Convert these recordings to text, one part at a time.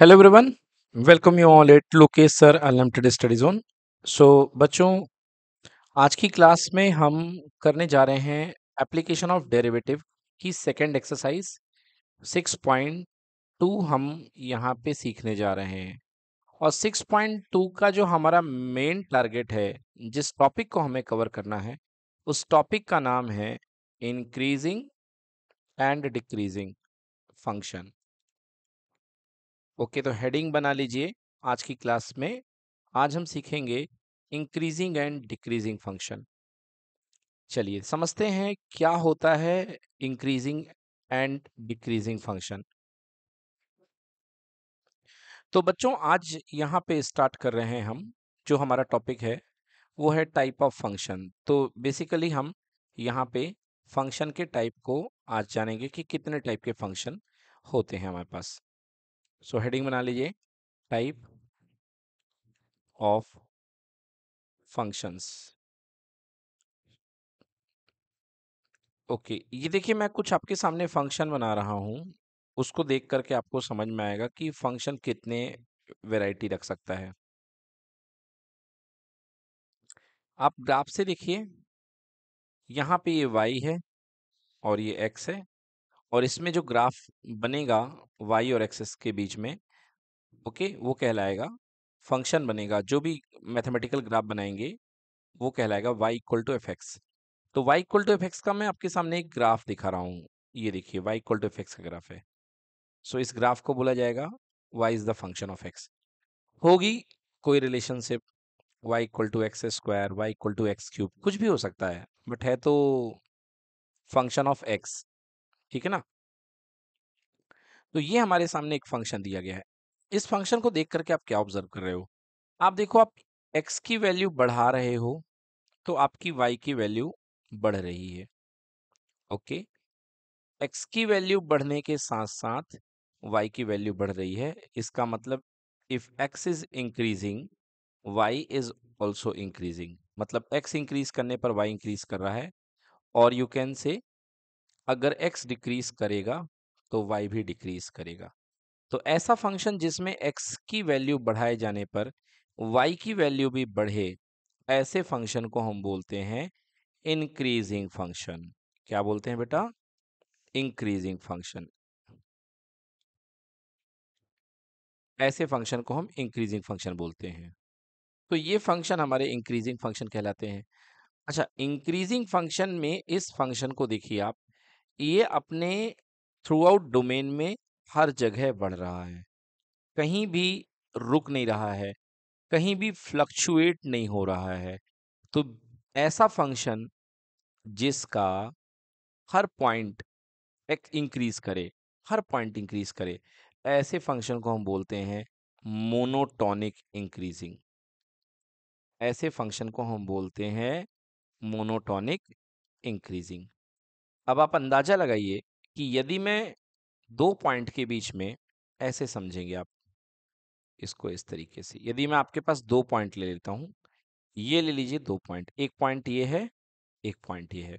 Hello everyone welcome you all at Lokesh sir unlimited study zone so बच्चों आज की class में हम करने जा रहे हैं एप्लीकेशन ऑफ डेरिवेटिव की सेकेंड एक्सरसाइज 6.2 हम यहाँ पे सीखने जा रहे हैं और 6.2 का जो हमारा मेन टारगेट है जिस टॉपिक को हमें कवर करना है उस टॉपिक का नाम है increasing and decreasing function okay तो हेडिंग बना लीजिए आज की क्लास में आज हम सीखेंगे इंक्रीजिंग एंड डिक्रीजिंग फंक्शन चलिए समझते हैं क्या होता है इंक्रीजिंग एंड डिक्रीजिंग फंक्शन तो बच्चों आज यहाँ पे स्टार्ट कर रहे हैं हम जो हमारा टॉपिक है वो है टाइप ऑफ फंक्शन तो बेसिकली हम यहाँ पे फंक्शन के टाइप को आज जानेंगे कि कितने टाइप के फंक्शन होते हैं हमारे पास सो हेडिंग बना लीजिए टाइप ऑफ फंक्शंस ओके ये देखिए मैं कुछ आपके सामने फंक्शन बना रहा हूं उसको देख करके आपको समझ में आएगा कि फंक्शन कितने वैरायटी रख सकता है आप ग्राफ से देखिए यहां पे ये y है और ये x है और इसमें जो ग्राफ बनेगा वाई और एक्सेस के बीच में ओके वो कहलाएगा फंक्शन बनेगा जो भी मैथमेटिकल ग्राफ बनाएंगे वो कहलाएगा y equal to f x तो y equal to f x का मैं आपके सामने एक ग्राफ दिखा रहा हूँ ये देखिए y equal to f x का ग्राफ है सो so, इस ग्राफ को बोला जाएगा y is the function of x होगी कोई relationship y equal to x square y equal to x cube कुछ भी हो सकता है बट है तो फंक्शन ऑफ एक्स ठीक है ना तो ये हमारे सामने एक फंक्शन दिया गया है इस फंक्शन को देख करके आप क्या ऑब्जर्व कर रहे हो आप देखो आप एक्स की वैल्यू बढ़ा रहे हो तो आपकी वाई की वैल्यू बढ़ रही है ओके एक्स की वैल्यू बढ़ने के साथ साथ वाई की वैल्यू बढ़ रही है इसका मतलब if x is increasing y is also increasing मतलब एक्स इंक्रीज करने पर वाई इंक्रीज कर रहा है और यू कैन से अगर x डिक्रीज करेगा तो y भी डिक्रीज करेगा तो ऐसा फंक्शन जिसमें x की वैल्यू बढ़ाए जाने पर y की वैल्यू भी बढ़े ऐसे फंक्शन को हम बोलते हैं इंक्रीजिंग फंक्शन क्या बोलते हैं बेटा इंक्रीजिंग फंक्शन ऐसे फंक्शन को हम इंक्रीजिंग फंक्शन बोलते हैं तो ये फंक्शन हमारे इंक्रीजिंग फंक्शन कहलाते हैं अच्छा इंक्रीजिंग फंक्शन में इस फंक्शन को देखिए आप ये अपने थ्रू आउट डोमेन में हर जगह बढ़ रहा है कहीं भी रुक नहीं रहा है कहीं भी फ्लक्चुएट नहीं हो रहा है तो ऐसा फंक्शन जिसका हर पॉइंट एक इंक्रीज करे हर पॉइंट इंक्रीज करे ऐसे फंक्शन को हम बोलते हैं मोनोटोनिक इंक्रीजिंग ऐसे फंक्शन को हम बोलते हैं मोनोटोनिक इंक्रीजिंग अब आप अंदाज़ा लगाइए कि यदि मैं दो पॉइंट के बीच में ऐसे समझेंगे आप इसको इस तरीके से यदि मैं आपके पास दो पॉइंट ले लेता हूँ ये ले लीजिए दो पॉइंट एक पॉइंट ये है एक पॉइंट ये है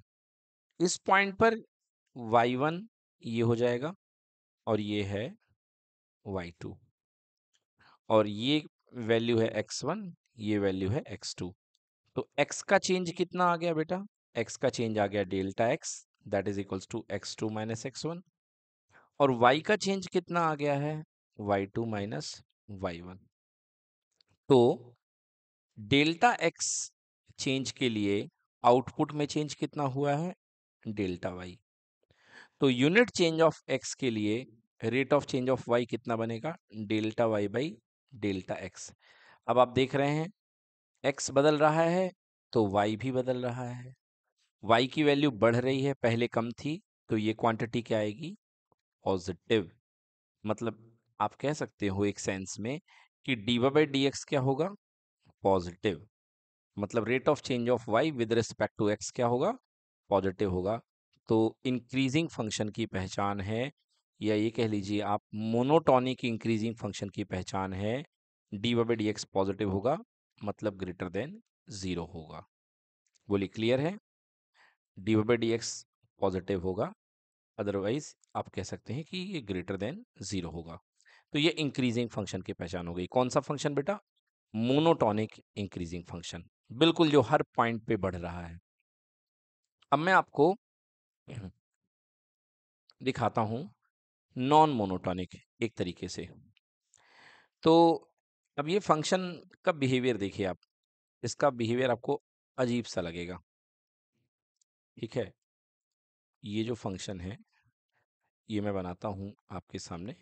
इस पॉइंट पर y1 ये हो जाएगा और ये है y2 और ये वैल्यू है x1 ये वैल्यू है x2 तो x का चेंज कितना आ गया बेटा x का चेंज आ गया delta x that is equals to x two minus x one और वाई का चेंज कितना आ गया है y two minus y one तो डेल्टा एक्स चेंज के लिए आउटपुट में चेंज कितना हुआ है डेल्टा वाई तो यूनिट चेंज ऑफ एक्स के लिए rate of change of y कितना बनेगा delta y by delta x अब आप देख रहे हैं एक्स बदल रहा है तो वाई भी बदल रहा है y की वैल्यू बढ़ रही है पहले कम थी तो ये क्वांटिटी क्या आएगी पॉजिटिव मतलब आप कह सकते हो एक सेंस में कि डी बाई डी एक्स क्या होगा पॉजिटिव मतलब rate of change of y with respect to x क्या होगा पॉजिटिव होगा तो इंक्रीजिंग फंक्शन की पहचान है या ये कह लीजिए आप मोनोटॉनिक इंक्रीजिंग फंक्शन की पहचान है d by d x positive होगा मतलब ग्रेटर देन ज़ीरो होगा बोली क्लियर है d y by d x positive होगा अदरवाइज आप कह सकते हैं कि ये ग्रेटर देन ज़ीरो होगा तो ये इंक्रीजिंग फंक्शन की पहचान हो गई कौन सा फंक्शन बेटा मोनोटॉनिक इंक्रीजिंग फंक्शन बिल्कुल जो हर पॉइंट पे बढ़ रहा है अब मैं आपको हम्म, दिखाता हूँ नॉन मोनोटॉनिक एक तरीके से तो अब ये फंक्शन का बिहेवियर देखिए आप इसका बिहेवियर आपको अजीब सा लगेगा ठीक है ये जो फंक्शन है ये मैं बनाता हूँ आपके सामने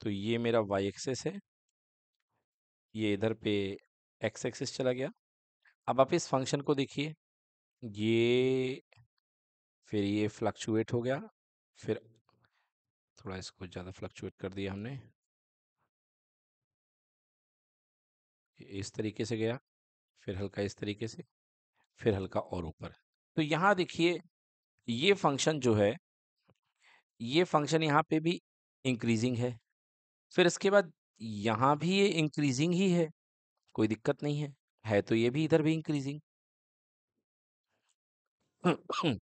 तो ये मेरा वाई एक्सेस है ये इधर पे एक्स एक्सेस चला गया अब आप इस फंक्शन को देखिए ये फिर ये फ्लक्चुएट हो गया फिर थोड़ा इसको ज़्यादा फ्लक्चुएट कर दिया हमने इस तरीके से गया फिर हल्का इस तरीके से फिर हल्का और ऊपर तो यहाँ देखिए ये फंक्शन जो है ये फंक्शन यहाँ पे भी इंक्रीजिंग है फिर इसके बाद यहाँ भी ये इंक्रीजिंग ही है कोई दिक्कत नहीं है है तो ये भी इधर भी इंक्रीजिंग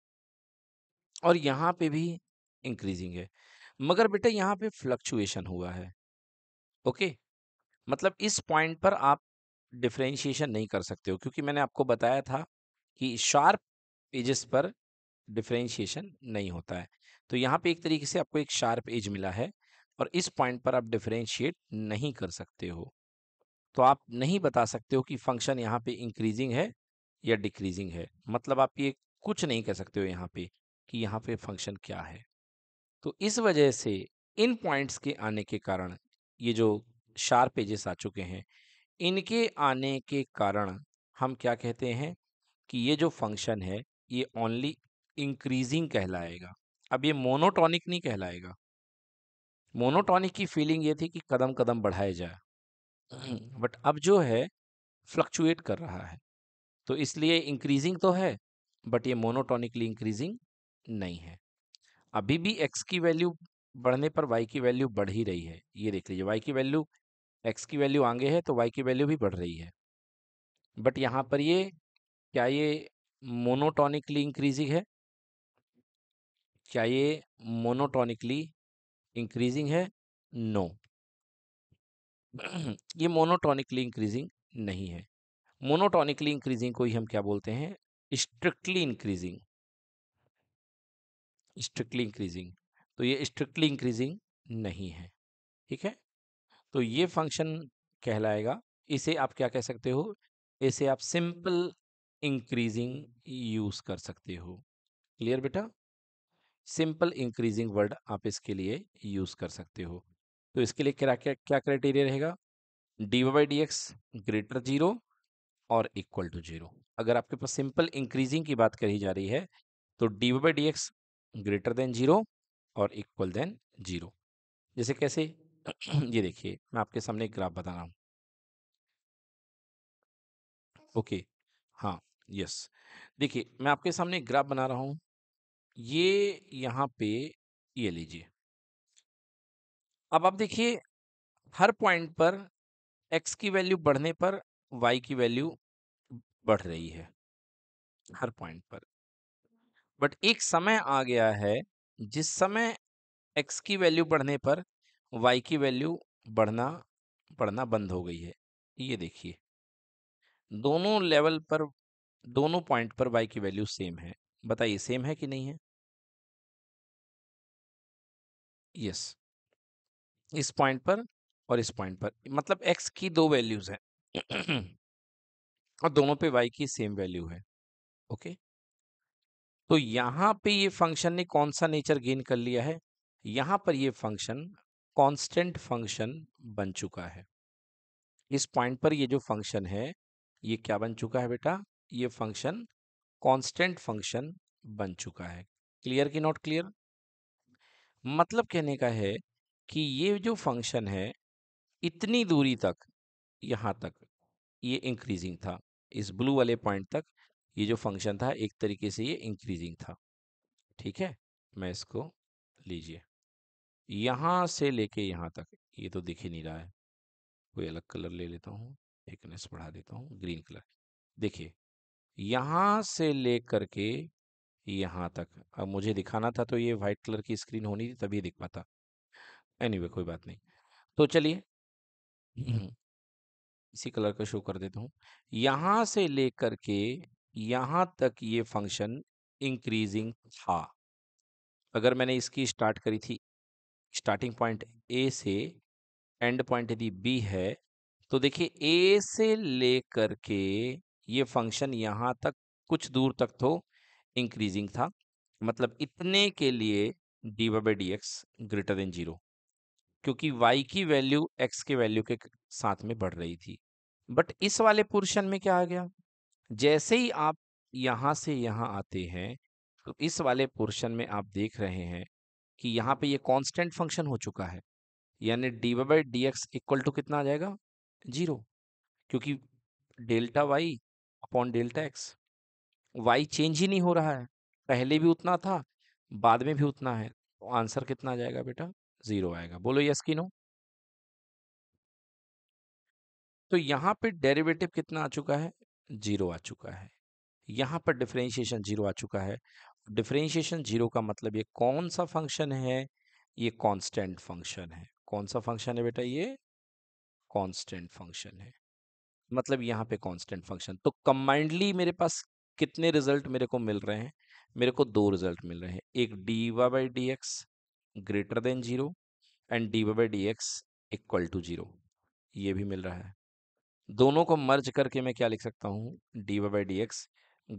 और यहाँ पे भी इंक्रीजिंग है मगर बेटे यहाँ पे फ्लक्चुएशन हुआ है ओके मतलब इस पॉइंट पर आप डिफ्रेंशिएशन नहीं कर सकते हो क्योंकि मैंने आपको बताया था कि शार्प एजेस पर डिफ्रेंशिएशन नहीं होता है तो यहाँ पे एक तरीके से आपको एक शार्प एज मिला है और इस पॉइंट पर आप डिफ्रेंशिएट नहीं कर सकते हो तो आप नहीं बता सकते हो कि फंक्शन यहाँ पे इंक्रीजिंग है या डिक्रीजिंग है मतलब आप ये कुछ नहीं कह सकते हो यहाँ पे कि यहाँ पे फंक्शन क्या है तो इस वजह से इन पॉइंट्स के आने के कारण ये जो शार्प एजेस आ चुके हैं इनके आने के कारण हम क्या कहते हैं कि ये जो फंक्शन है ये ओनली इंक्रीजिंग कहलाएगा अब ये मोनोटॉनिक नहीं कहलाएगा मोनोटॉनिक की फीलिंग ये थी कि कदम कदम बढ़ाए जाए बट अब जो है फ्लक्चुएट कर रहा है तो इसलिए इंक्रीजिंग तो है बट ये मोनोटॉनिकली इंक्रीजिंग नहीं है अभी भी एक्स की वैल्यू बढ़ने पर वाई की वैल्यू बढ़ ही रही है ये देख लीजिए वाई की वैल्यू एक्स की वैल्यू आगे है तो वाई की वैल्यू भी बढ़ रही है बट यहाँ पर ये क्या ये मोनोटोनिकली इंक्रीजिंग है क्या ये मोनोटोनिकली इंक्रीजिंग है नो no. ये मोनोटोनिकली इंक्रीजिंग नहीं है मोनोटोनिकली इंक्रीजिंग को ही हम क्या बोलते हैं स्ट्रिक्टली इंक्रीजिंग स्ट्रिक्टली इंक्रीजिंग तो ये स्ट्रिक्टली इंक्रीजिंग नहीं है ठीक है तो ये फंक्शन कहलाएगा इसे आप क्या कह सकते हो इसे आप सिंपल इंक्रीजिंग यूज कर सकते हो क्लियर बेटा सिंपल इंक्रीजिंग वर्ड आप इसके लिए यूज कर सकते हो तो इसके लिए क्या क्या क्या क्राइटेरिया रहेगा d y d x greater zero और इक्वल टू जीरो अगर आपके पास सिंपल इंक्रीजिंग की बात कही जा रही है तो d y d x greater than zero और इक्वल देन जीरो जैसे कैसे ये देखिए मैं आपके सामने एक ग्राफ बता रहा हूँ ओके हाँ यस देखिए मैं आपके सामने एक ग्राफ बना रहा हूँ ये यहाँ पे ये लीजिए अब आप देखिए हर पॉइंट पर x की वैल्यू बढ़ने पर y की वैल्यू बढ़ रही है हर पॉइंट पर बट एक समय आ गया है जिस समय x की वैल्यू बढ़ने पर y की वैल्यू बढ़ना बढ़ना बंद हो गई है ये देखिए दोनों लेवल पर दोनों पॉइंट पर y की वैल्यू सेम है बताइए सेम है कि नहीं है यस yes. इस पॉइंट पर और इस पॉइंट पर मतलब x की दो वैल्यूज हैं और दोनों पे y की सेम वैल्यू है ओके तो यहां पे ये फंक्शन ने कौन सा नेचर गेन कर लिया है यहां पर ये फंक्शन कांस्टेंट फंक्शन बन चुका है इस पॉइंट पर ये जो फंक्शन है ये क्या बन चुका है बेटा ये फंक्शन कांस्टेंट फंक्शन बन चुका है क्लियर कि नॉट क्लियर मतलब कहने का है कि ये जो फंक्शन है इतनी दूरी तक यहाँ तक ये इंक्रीजिंग था इस ब्लू वाले पॉइंट तक ये जो फंक्शन था एक तरीके से ये इंक्रीजिंग था ठीक है मैं इसको लीजिए यहाँ से लेके यहाँ तक ये तो दिख ही नहीं रहा है कोई अलग कलर ले लेता हूँ थिकनेस बढ़ा देता हूँ ग्रीन कलर देखिए यहाँ से लेकर के यहाँ तक अब मुझे दिखाना था तो ये वाइट कलर की स्क्रीन होनी थी तभी दिख पाता एनीवे anyway, कोई बात नहीं तो चलिए इसी कलर का शो कर देता हूँ यहाँ से लेकर के यहाँ तक ये फंक्शन इंक्रीजिंग था अगर मैंने इसकी स्टार्ट करी थी स्टार्टिंग पॉइंट ए से एंड पॉइंट यदि बी है तो देखिए ए से लेकर के ये फंक्शन यहाँ तक कुछ दूर तक तो इंक्रीजिंग था मतलब इतने के लिए d y by d x greater than zero क्योंकि y की वैल्यू x के वैल्यू के साथ में बढ़ रही थी बट इस वाले पोर्शन में क्या आ गया जैसे ही आप यहाँ से यहाँ आते हैं तो इस वाले पोर्शन में आप देख रहे हैं कि यहाँ पे ये कांस्टेंट फंक्शन हो चुका है यानी d y by d x equal to कितना आ जाएगा जीरो क्योंकि delta y upon delta x y change ही नहीं हो रहा है पहले भी उतना था बाद में भी उतना है तो आंसर कितना आ जाएगा बेटा जीरो आएगा बोलो यस की नो तो यहाँ पे डेरिवेटिव कितना आ चुका है जीरो आ चुका है यहाँ पर डिफ्रेंशिएशन जीरो आ चुका है डिफरेंशिएशन जीरो का मतलब ये कौन सा फंक्शन है ये कांस्टेंट फंक्शन है कौन सा फंक्शन है बेटा ये कांस्टेंट फंक्शन है मतलब यहाँ पे कांस्टेंट फंक्शन तो कम्बाइंडली मेरे पास कितने रिजल्ट मेरे को मिल रहे हैं मेरे को दो रिजल्ट मिल रहे हैं एक d y by d x greater than zero and d y by d x equal to zero ये भी मिल रहा है दोनों को मर्ज करके मैं क्या लिख सकता हूँ d y by d x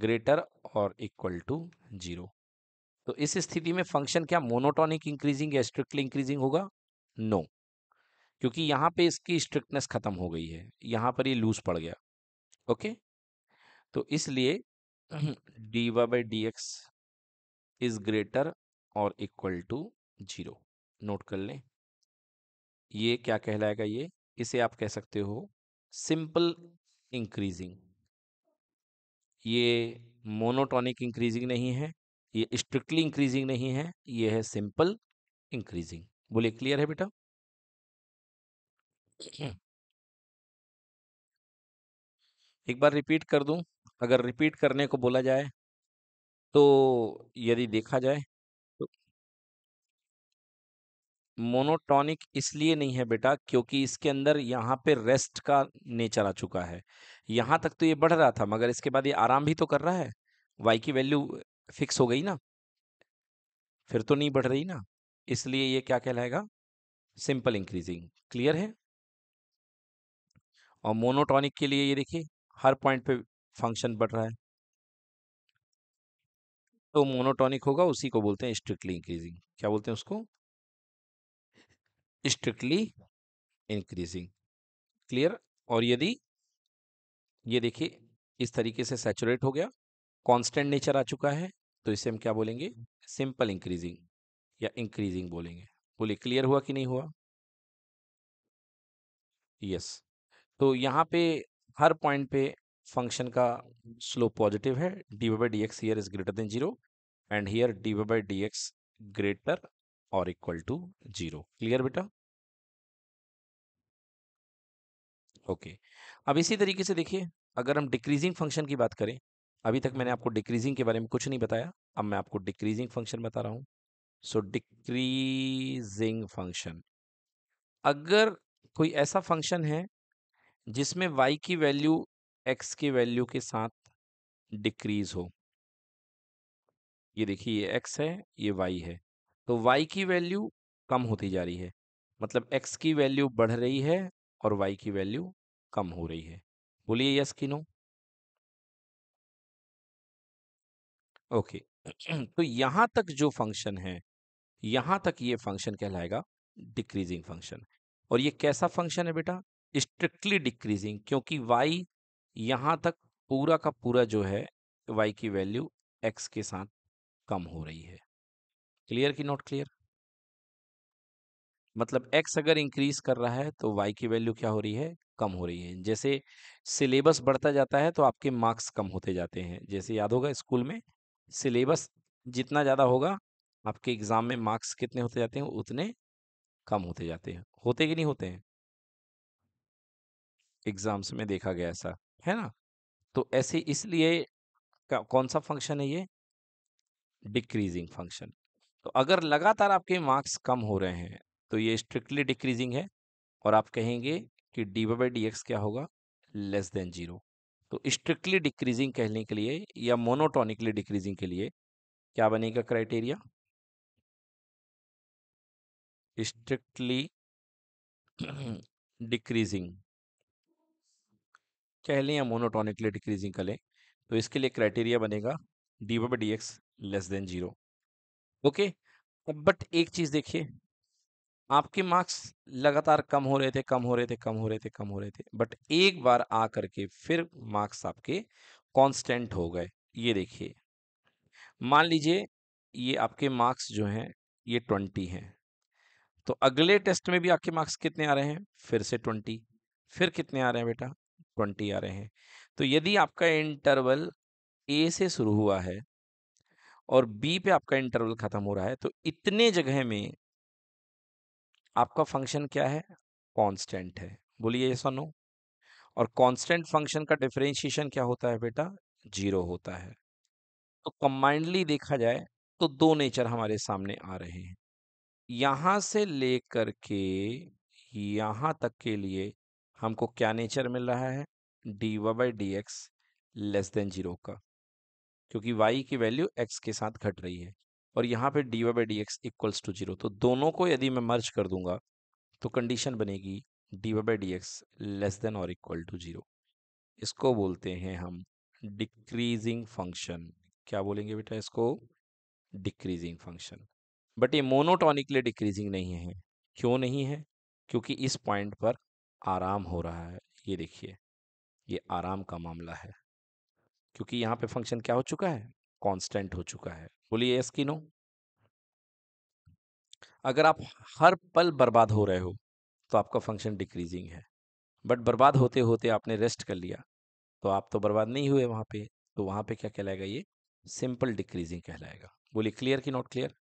greater और इक्वल टू जीरो तो इस स्थिति में फंक्शन क्या मोनोटॉनिक इंक्रीजिंग या स्ट्रिक्टली इंक्रीजिंग होगा नो no. क्योंकि यहाँ पे इसकी स्ट्रिक्टनेस ख़त्म हो गई है यहाँ पर ये लूज पड़ गया ओके तो इसलिए d y by d x is greater और इक्वल टू जीरो नोट कर लें ये क्या कहलाएगा ये इसे आप कह सकते हो सिंपल इंक्रीजिंग ये मोनोटॉनिक इंक्रीजिंग नहीं है ये स्ट्रिक्टली इंक्रीजिंग नहीं है ये है सिंपल इंक्रीजिंग बोले क्लियर है बेटा एक बार रिपीट कर दूं अगर रिपीट करने को बोला जाए तो यदि देखा जाए तो मोनोटॉनिक इसलिए नहीं है बेटा क्योंकि इसके अंदर यहाँ पे रेस्ट का नेचर आ चुका है यहाँ तक तो ये बढ़ रहा था मगर इसके बाद ये आराम भी तो कर रहा है वाई की वैल्यू फिक्स हो गई ना फिर तो नहीं बढ़ रही ना इसलिए ये क्या कहलाएगा सिंपल इंक्रीजिंग क्लियर है और मोनोटॉनिक के लिए ये देखिए हर पॉइंट पे फंक्शन बढ़ रहा है तो मोनोटॉनिक होगा उसी को बोलते हैं स्ट्रिक्टली इंक्रीजिंग क्या बोलते हैं उसको स्ट्रिक्टली इंक्रीजिंग क्लियर और यदि ये देखिए इस तरीके से सेचुरेट हो गया कांस्टेंट नेचर आ चुका है तो इसे हम क्या बोलेंगे सिंपल इंक्रीजिंग या इंक्रीजिंग बोलेंगे बोलिए क्लियर हुआ कि नहीं हुआ यस तो यहाँ पे हर पॉइंट पे फंक्शन का स्लोप पॉजिटिव है d y by d x here is greater than zero and here d y by d x greater और इक्वल टू जीरो क्लियर बेटा ओके okay. अब इसी तरीके से देखिए अगर हम डिक्रीजिंग फंक्शन की बात करें अभी तक मैंने आपको डिक्रीजिंग के बारे में कुछ नहीं बताया अब मैं आपको डिक्रीजिंग फंक्शन बता रहा हूँ सो डिक्रीजिंग फंक्शन अगर कोई ऐसा फंक्शन है जिसमें वाई की वैल्यू एक्स की वैल्यू के साथ डिक्रीज हो ये देखिए ये एक्स है ये वाई है तो वाई की वैल्यू कम होती जा रही है मतलब एक्स की वैल्यू बढ़ रही है और वाई की वैल्यू कम हो रही है बोलिए यस किनो नो ओके तो यहां तक जो फंक्शन है यहां तक ये फंक्शन कहलाएगा डिक्रीजिंग फंक्शन और ये कैसा फंक्शन है बेटा स्ट्रिक्टली डिक्रीजिंग क्योंकि वाई यहाँ तक पूरा का पूरा जो है वाई की वैल्यू एक्स के साथ कम हो रही है क्लियर की नॉट क्लियर मतलब एक्स अगर इंक्रीज कर रहा है तो वाई की वैल्यू क्या हो रही है कम हो रही है जैसे सिलेबस बढ़ता जाता है तो आपके मार्क्स कम होते जाते हैं जैसे याद होगा स्कूल में सिलेबस जितना ज़्यादा होगा आपके एग्ज़ाम में मार्क्स कितने होते जाते हैं उतने कम होते जाते हैं होते कि नहीं होते हैं एग्ज़ाम्स में देखा गया ऐसा है ना तो ऐसे इसलिए कौन सा फंक्शन है ये डिक्रीजिंग फंक्शन तो अगर लगातार आपके मार्क्स कम हो रहे हैं तो ये स्ट्रिक्टली डिक्रीजिंग है और आप कहेंगे कि डी बाई डी एक्स क्या होगा लेस देन जीरो तो स्ट्रिक्टली डिक्रीजिंग कहने के लिए या मोनोटोनिकली डिक्रीजिंग के लिए क्या बनेगा क्राइटेरिया स्ट्रिक्टली डिक्रीजिंग कह लें या मोनोटोनिकली डिक्रीजिंग कर लें तो इसके लिए क्राइटेरिया बनेगा d by d x less than zero okay but एक चीज़ देखिए आपके मार्क्स लगातार कम हो रहे थे कम हो रहे थे कम हो रहे थे कम हो रहे थे बट एक बार आ करके फिर मार्क्स आपके कांस्टेंट हो गए ये देखिए मान लीजिए ये आपके मार्क्स जो हैं ये ट्वेंटी हैं तो अगले टेस्ट में भी आपके मार्क्स कितने आ रहे हैं फिर से ट्वेंटी फिर कितने आ रहे हैं बेटा ट्वेंटी आ रहे हैं तो यदि आपका इंटरवल ए से शुरू हुआ है और बी पे आपका इंटरवल खत्म हो रहा है तो इतने जगह में आपका फंक्शन क्या है कांस्टेंट है बोलिए ये नो और कांस्टेंट फंक्शन का डिफरेंशिएशन क्या होता है बेटा जीरो होता है तो कंबाइंडली देखा जाए तो दो नेचर हमारे सामने आ रहे हैं यहां से लेकर के यहां तक के लिए हमको क्या नेचर मिल रहा है d y by d x less than zero का क्योंकि वाई की वैल्यू एक्स के साथ घट रही है और यहाँ पे d y by d x equals to zero तो दोनों को यदि मैं मर्ज कर दूंगा तो कंडीशन बनेगी d y by d x less than और इक्वल टू जीरो इसको बोलते हैं हम डिक्रीजिंग फंक्शन क्या बोलेंगे बेटा इसको डिक्रीजिंग फंक्शन बट ये मोनोटॉनिकली डिक्रीजिंग नहीं है क्यों नहीं है क्योंकि इस पॉइंट पर आराम हो रहा है ये देखिए ये आराम का मामला है क्योंकि यहाँ पे फंक्शन क्या हो चुका है कांस्टेंट हो चुका है बोलिए यस की नो अगर आप हर पल बर्बाद हो रहे हो तो आपका फंक्शन डिक्रीजिंग है बट बर्बाद होते होते आपने रेस्ट कर लिया तो आप तो बर्बाद नहीं हुए वहाँ पे तो वहाँ पे क्या कहलाएगा ये सिंपल डिक्रीजिंग कहलाएगा बोलिए क्लियर कि नॉट क्लियर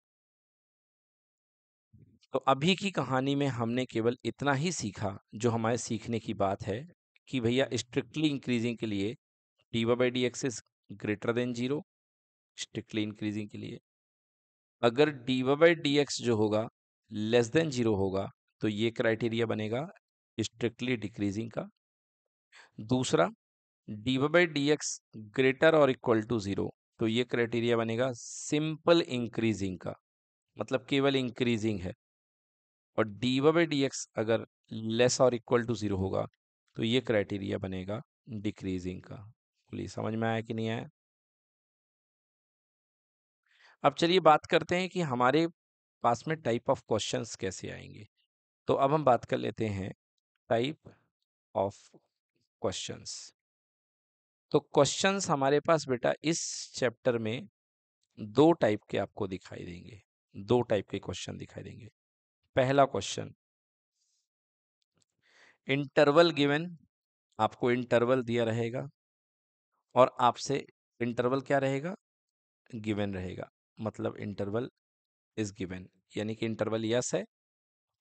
तो अभी की कहानी में हमने केवल इतना ही सीखा जो हमारे सीखने की बात है कि भैया स्ट्रिक्टली इंक्रीजिंग के लिए d y by d x is greater than zero strictly increasing के लिए अगर d y by d x जो होगा लेस देन जीरो होगा तो ये क्राइटेरिया बनेगा स्ट्रिक्टली डिक्रीजिंग का दूसरा d y by d x greater और इक्वल टू जीरो तो ये क्राइटेरिया बनेगा सिंपल इंक्रीजिंग का मतलब केवल इंक्रीजिंग है और डी बाई डी एक्स अगर लेस और इक्वल टू ज़ीरो होगा तो ये क्राइटेरिया बनेगा डिक्रीजिंग का बोलिए समझ में आया कि नहीं आया अब चलिए बात करते हैं कि हमारे पास में टाइप ऑफ क्वेश्चंस कैसे आएंगे तो अब हम बात कर लेते हैं टाइप ऑफ क्वेश्चंस तो क्वेश्चंस हमारे पास बेटा इस चैप्टर में दो टाइप के आपको दिखाई देंगे दो टाइप के क्वेश्चन दिखाई देंगे पहला क्वेश्चन इंटरवल गिवन आपको इंटरवल दिया रहेगा और आपसे इंटरवल क्या रहेगा गिवन रहेगा मतलब इंटरवल इज गिवन यानी कि इंटरवल यस है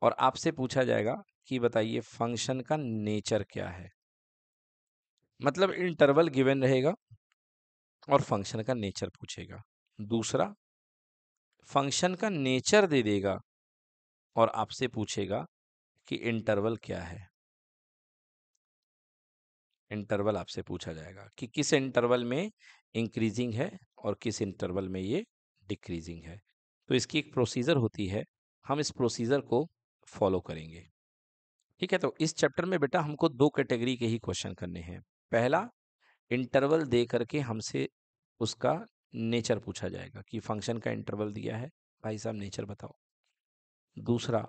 और आपसे पूछा जाएगा कि बताइए फंक्शन का नेचर क्या है मतलब इंटरवल गिवन रहेगा और फंक्शन का नेचर पूछेगा दूसरा फंक्शन का नेचर दे देगा और आपसे पूछेगा कि इंटरवल क्या है इंटरवल आपसे पूछा जाएगा कि किस इंटरवल में इंक्रीजिंग है और किस इंटरवल में ये डिक्रीजिंग है तो इसकी एक प्रोसीजर होती है हम इस प्रोसीजर को फॉलो करेंगे ठीक है तो इस चैप्टर में बेटा हमको दो कैटेगरी के ही क्वेश्चन करने हैं पहला इंटरवल दे करके हमसे उसका नेचर पूछा जाएगा कि फंक्शन का इंटरवल दिया है भाई साहब नेचर बताओ दूसरा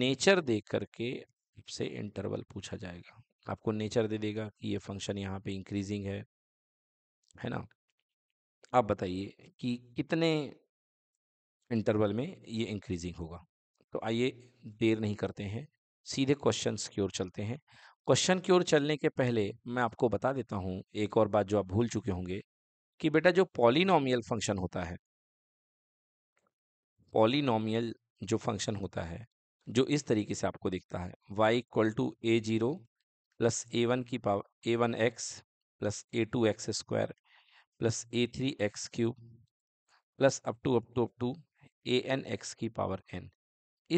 नेचर देख करके से इंटरवल पूछा जाएगा आपको नेचर दे देगा कि ये फंक्शन यहाँ पे इंक्रीजिंग है है ना आप बताइए कि कितने इंटरवल में ये इंक्रीजिंग होगा तो आइए देर नहीं करते हैं सीधे क्वेश्चंस की ओर चलते हैं क्वेश्चन की ओर चलने के पहले मैं आपको बता देता हूँ एक और बात जो आप भूल चुके होंगे कि बेटा जो पॉलिनोमियल फंक्शन होता है पॉलिनोमियल जो फंक्शन होता है जो इस तरीके से आपको दिखता है y equal to a zero plus a one की power a one x plus a two x square plus a three x cube plus up to up to up to a n x की power n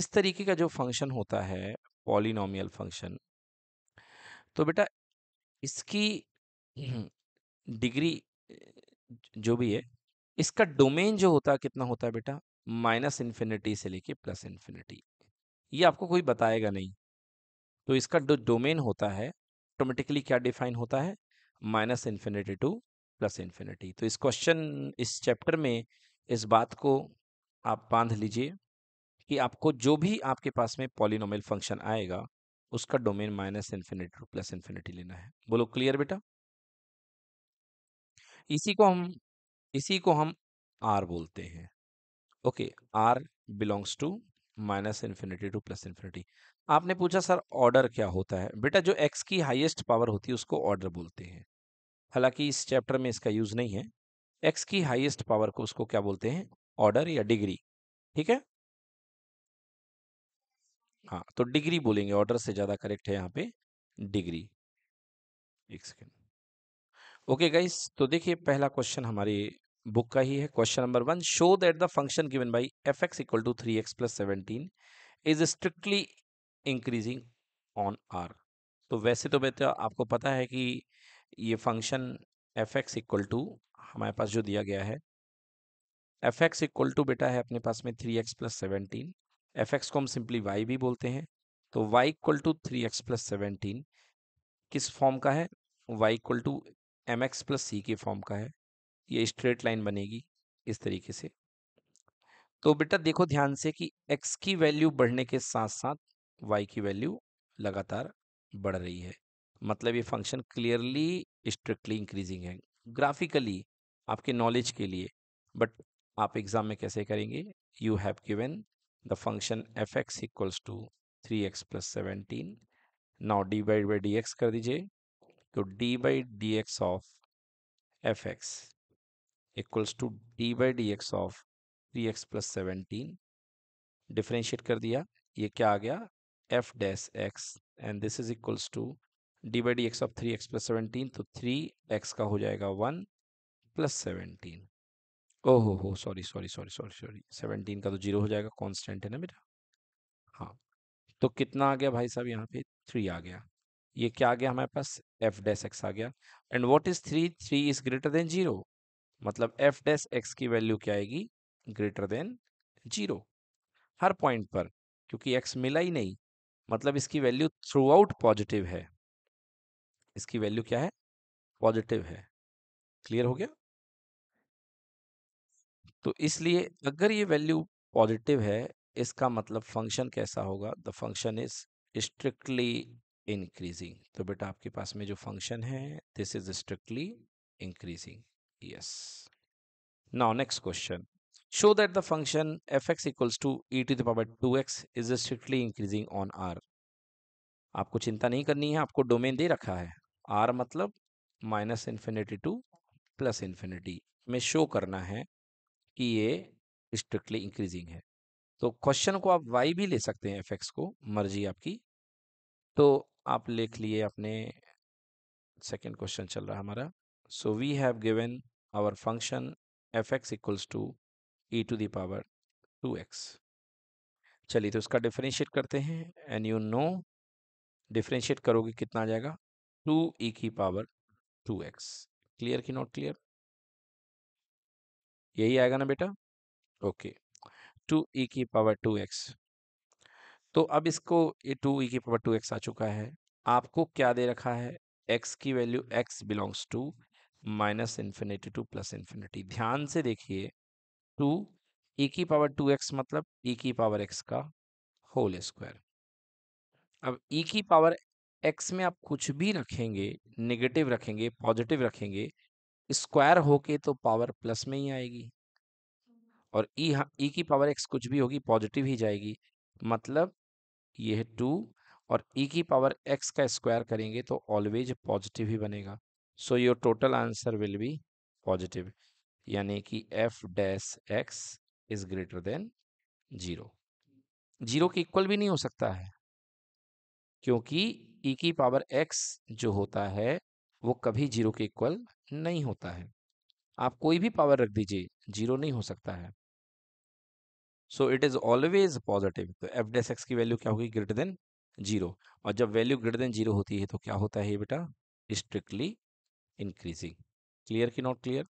इस तरीके का जो function होता है polynomial function तो बेटा इसकी डिग्री जो भी है इसका डोमेन जो होता है कितना होता है बेटा माइनस इन्फिनिटी से लेके प्लस इन्फिनिटी ये आपको कोई बताएगा नहीं तो इसका जो डोमेन होता है ऑटोमेटिकली क्या डिफाइन होता है minus infinity to plus infinity तो इस क्वेश्चन इस चैप्टर में इस बात को आप बांध लीजिए कि आपको जो भी आपके पास में पॉलिनोमल फंक्शन आएगा उसका domain minus infinity to plus infinity लेना है बोलो क्लियर बेटा इसी को हम इसी को हम आर बोलते हैं okay R belongs to minus infinity to plus infinity आपने पूछा सर ऑर्डर क्या होता है बेटा जो एक्स की हाइएस्ट पावर होती है उसको ऑर्डर बोलते हैं हालांकि इस चैप्टर में इसका यूज नहीं है एक्स की हाइएस्ट पावर को उसको क्या बोलते हैं ऑर्डर या डिग्री ठीक है हाँ तो डिग्री बोलेंगे ऑर्डर से ज्यादा करेक्ट है यहाँ पे डिग्री एक सेकेंड ओके गाइस तो देखिए पहला क्वेश्चन हमारे बुक का ही है question number one show that the function given by f x equal to three x plus seventeen is strictly increasing on R तो वैसे तो बेटा आपको पता है कि ये function f x equal to हमारे पास जो दिया गया है एफ एक्स इक्वल टू बेटा है अपने पास में three x plus seventeen f x को हम सिंपली वाई भी बोलते हैं तो y equal to three x plus seventeen किस फॉर्म का है y equal to m x plus c के फॉर्म का है ये स्ट्रेट लाइन बनेगी इस तरीके से तो बेटा देखो ध्यान से कि x की वैल्यू बढ़ने के साथ साथ y की वैल्यू लगातार बढ़ रही है मतलब ये फंक्शन क्लियरली स्ट्रिक्टली इंक्रीजिंग है ग्राफिकली आपके नॉलेज के लिए बट आप एग्जाम में कैसे करेंगे you have given the function f x equals to three x plus seventeen now d by by d x कर दीजिए तो d by d x of f x equals to d by d x of three x plus seventeen differentiate कर दिया ये क्या आ गया f dash x and this is equals to d by d x of three x plus seventeen तो three x का हो जाएगा वन प्लस सेवनटीन ओहो हो हो sorry sorry sorry sorry sorry seventeen का तो जीरो हो जाएगा कॉन्स्टेंट है ना मेरा हाँ तो कितना आ गया भाई साहब यहाँ पे थ्री आ गया ये क्या आ गया हमारे पास एफ डैस एक्स आ गया and what is three three is greater than zero मतलब एफ डैश एक्स की वैल्यू क्या आएगी ग्रेटर देन जीरो हर पॉइंट पर क्योंकि एक्स मिला ही नहीं मतलब इसकी वैल्यू थ्रू आउट पॉजिटिव है इसकी वैल्यू क्या है पॉजिटिव है क्लियर हो गया तो इसलिए अगर ये वैल्यू पॉजिटिव है इसका मतलब फंक्शन कैसा होगा the function is strictly increasing तो बेटा आपके पास में जो फंक्शन है this is strictly increasing Yes. Now, next question. Show that the function fx equals to e to the power 2x is strictly increasing on r. आपको चिंता नहीं करनी है आपको डोमेन दे रखा है r मतलब minus infinity to plus infinity में शो करना है कि ये स्ट्रिक्टली इंक्रीजिंग है तो क्वेश्चन को आप y भी ले सकते हैं एफ को मर्जी आपकी तो आप लिख लिए अपने सेकेंड क्वेश्चन चल रहा है हमारा So we have given our function fx equals to e to the power 2x. चलिए तो उसका डिफ्रेंशिएट करते हैं एंड यू नो डिफ्रेंशिएट करोगे कितना आ जाएगा टू ई e की पावर टू एक्स क्लियर की नॉट क्लियर यही आएगा ना बेटा ओके टू ई की पावर टू एक्स तो अब इसको ये टू ई e की पावर टू एक्स आ चुका है आपको क्या दे रखा है एक्स की value x belongs to minus infinity to plus infinity ध्यान से देखिए टू ई e की पावर टू एक्स मतलब ई e की पावर एक्स का होल स्क्वायर अब ई e की पावर एक्स में आप कुछ भी रखेंगे नेगेटिव रखेंगे पॉजिटिव रखेंगे स्क्वायर होके तो पावर प्लस में ही आएगी और ई ई की पावर एक्स कुछ भी होगी पॉजिटिव ही जाएगी मतलब यह टू और ई की पावर एक्स का स्क्वायर करेंगे तो ऑलवेज पॉजिटिव ही बनेगा so your total answer will be positive यानी कि f dash x is greater than zero zero के इक्वल भी नहीं हो सकता है क्योंकि ई e की पावर एक्स जो होता है वो कभी जीरो के इक्वल नहीं होता है आप कोई भी पावर रख दीजिए जीरो नहीं हो सकता है so it is always positive तो एफ डेस एक्स की वैल्यू क्या होगी ग्रेटर देन जीरो और जब वैल्यू ग्रेटर देन जीरो होती है तो क्या होता है बेटा strictly increasing clear ki not clear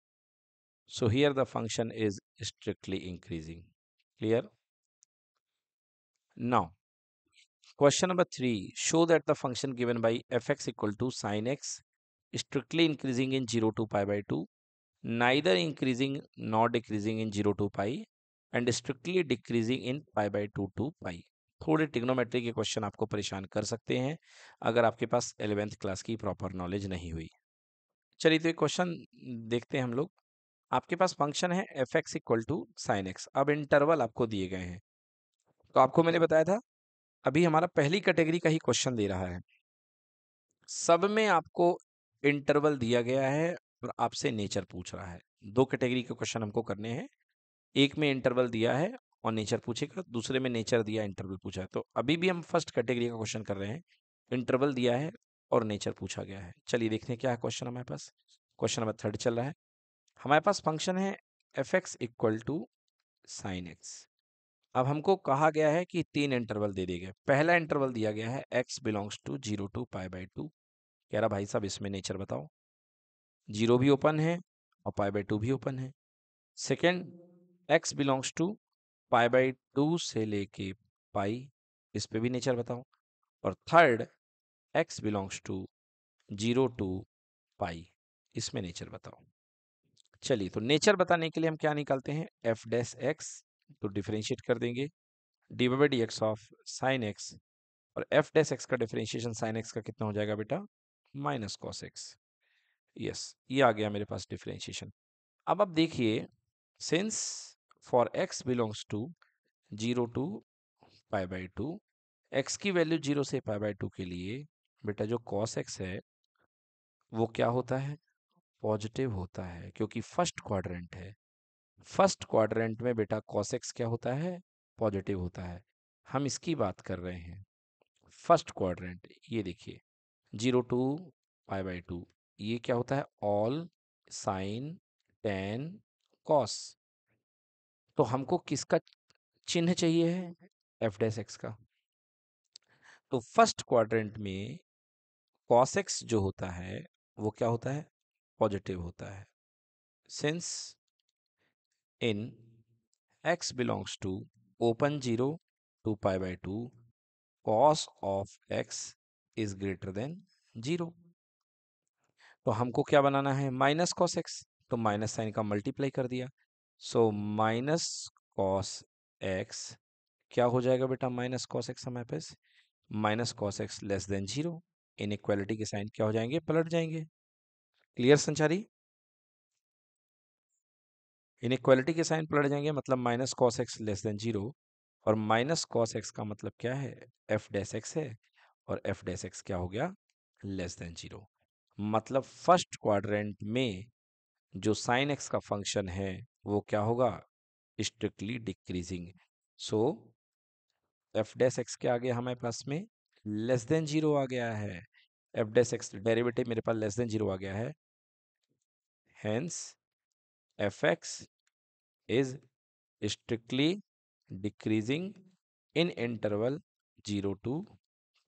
so here the function is strictly increasing clear now question number 3 show that the function given by fx equal to sin x strictly increasing in 0 to pi by 2 neither increasing nor decreasing in 0 to pi and strictly decreasing in pi by 2 to pi. थोड़े trigonometry के question आपको परेशान कर सकते हैं अगर आपके पास एलेवेंथ क्लास की प्रॉपर नॉलेज नहीं हुई चलिए तो एक क्वेश्चन देखते हैं हम लोग आपके पास फंक्शन है f x equal to sine x अब इंटरवल आपको दिए गए हैं तो आपको मैंने बताया था अभी हमारा पहली कैटेगरी का ही क्वेश्चन दे रहा है सब में आपको इंटरवल दिया गया है और आपसे नेचर पूछ रहा है दो कैटेगरी के क्वेश्चन हमको करने हैं एक में इंटरवल दिया है और नेचर पूछेगा दूसरे में नेचर दिया इंटरवल पूछा है तो अभी भी हम फर्स्ट कैटेगरी का क्वेश्चन कर रहे हैं इंटरवल दिया है और नेचर पूछा गया है चलिए देखते हैं क्या है क्वेश्चन हमारे पास क्वेश्चन नंबर थर्ड चल रहा है हमारे पास फंक्शन है f x equal to sine x अब हमको कहा गया है कि तीन इंटरवल दे दिए गए पहला इंटरवल दिया गया है x belongs to zero to pi by two कह रहा भाई साहब इसमें नेचर बताओ जीरो भी ओपन है और पाई बाई टू भी ओपन है second x belongs to pi by two से लेके पाई इस पर भी नेचर बताओ और third x belongs to zero to pi इसमें नेचर बताओ चलिए तो नेचर बताने के लिए हम क्या निकालते हैं एफ डैस एक्स तो डिफ्रेंशिएट कर देंगे d by d x of sine x और एफ डैस एक्स का डिफ्रेंशिएशन साइन एक्स का कितना हो जाएगा बेटा माइनस कॉस एक्स यस ये आ गया मेरे पास डिफ्रेंशिएशन अब आप देखिए since for x belongs to zero to pi by two x की वैल्यू जीरो से पाई बाई टू के लिए बेटा जो कॉस एक्स है वो क्या होता है पॉजिटिव होता है क्योंकि फर्स्ट क्वाड्रेंट है फर्स्ट क्वाड्रेंट में बेटा कॉस एक्स क्या होता है पॉजिटिव होता है हम इसकी बात कर रहे हैं फर्स्ट क्वाड्रेंट ये देखिए zero to pi by two ये क्या होता है ऑल साइन टेन कॉस तो हमको किसका चिन्ह चाहिए है एफ डेस एक्स का तो फर्स्ट क्वाड्रेंट में कॉस एक्स जो होता है वो क्या होता है पॉजिटिव होता है since in x belongs to open zero to pi by two cos of x is greater than zero तो हमको क्या बनाना है माइनस कॉस एक्स तो माइनस साइन का मल्टीप्लाई कर दिया सो माइनस कॉस एक्स क्या हो जाएगा बेटा माइनस कॉस एक्स हमारे पास minus cos x less than zero inequality के साइन क्या हो जाएंगे पलट जाएंगे क्लियर संचारी इनक्वालिटी के साइन पलट जाएंगे मतलब minus cos x less than zero और माइनस कॉस एक्स का मतलब क्या है एफ डैस एक्स है और एफ डैस एक्स क्या हो गया लेस देन जीरो मतलब फर्स्ट क्वाड्रेंट में जो साइन एक्स का फंक्शन है वो क्या होगा strictly decreasing so f dash x के आगे हमारे पास में लेस देन जीरो आ गया है एफ डेस एक्स डेरिवेटिव मेरे पास लेस देन जीरो आ गया है hence f x is strictly decreasing in interval zero to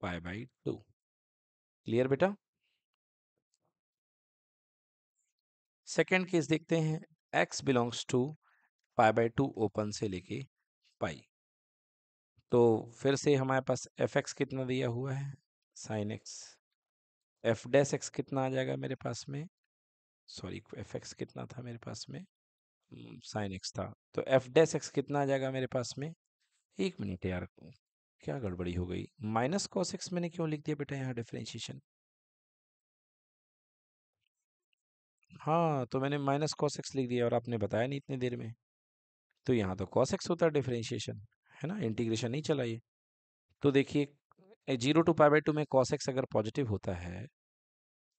pi by two clear बेटा सेकेंड केस देखते हैं x belongs to pi by two open से लेके पाई तो फिर से हमारे पास एफ एक्स कितना दिया हुआ है sine x f dash x कितना आ जाएगा मेरे पास में सॉरी एफ एक्स कितना था मेरे पास में साइन एक्स था तो एफ डैश एक्स कितना आ जाएगा मेरे पास में एक मिनट यार क्या गड़बड़ी हो गई माइनस कॉस एक्स मैंने क्यों लिख दिया बेटा यहाँ डिफ्रेंशिएशन हाँ तो मैंने माइनस कॉस एक्स लिख दिया और आपने बताया नहीं इतनी देर में तो यहाँ तो कॉस एक्स होता है डिफ्रेंशिएशन है ना इंटीग्रेशन नहीं चला ये तो देखिए zero to pi by two में कॉस एक्स अगर पॉजिटिव होता है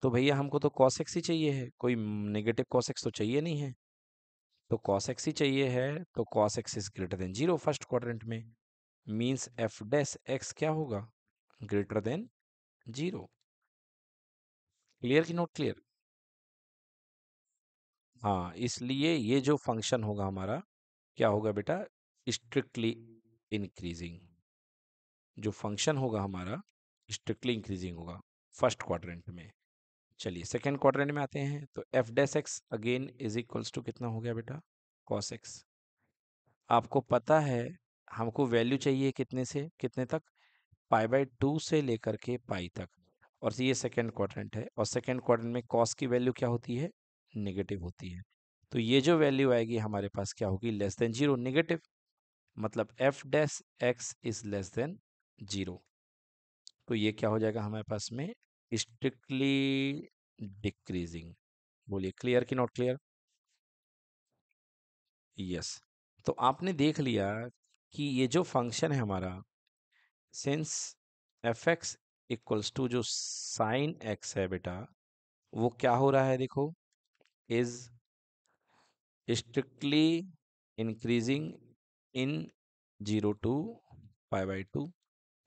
तो भैया हमको तो कॉस एक्स ही चाहिए है कोई नेगेटिव कॉस एक्स तो चाहिए नहीं है तो कॉस एक्स ही चाहिए है तो cos x is greater than zero first quadrant में मीन्स एफ डैश एक्स क्या होगा ग्रेटर देन जीरो क्लियर की नॉट क्लियर हाँ इसलिए ये जो फंक्शन होगा हमारा क्या होगा बेटा स्ट्रिक्टली इंक्रीजिंग जो फंक्शन होगा हमारा स्ट्रिक्टली इंक्रीजिंग होगा फर्स्ट क्वाड्रेंट में चलिए सेकेंड क्वाड्रेंट में आते हैं तो f dash x again is equals to कितना हो गया बेटा कॉस एक्स आपको पता है हमको वैल्यू चाहिए कितने से कितने तक पाई बाई टू से लेकर के पाई तक और ये सेकेंड क्वाड्रेंट है और सेकेंड क्वाड्रेंट में कॉस की वैल्यू क्या होती है नेगेटिव होती है तो ये जो वैल्यू आएगी हमारे पास क्या होगी लेस देन जीरो नेगेटिव मतलब f dash x is less than zero तो ये क्या हो जाएगा हमारे पास में स्ट्रिक्टली डिक्रीजिंग बोलिए क्लियर कि नॉट क्लियर यस तो आपने देख लिया कि ये जो फंक्शन है हमारा since f x equals to जो साइन एक्स है बेटा वो क्या हो रहा है देखो is strictly increasing in zero to pi by two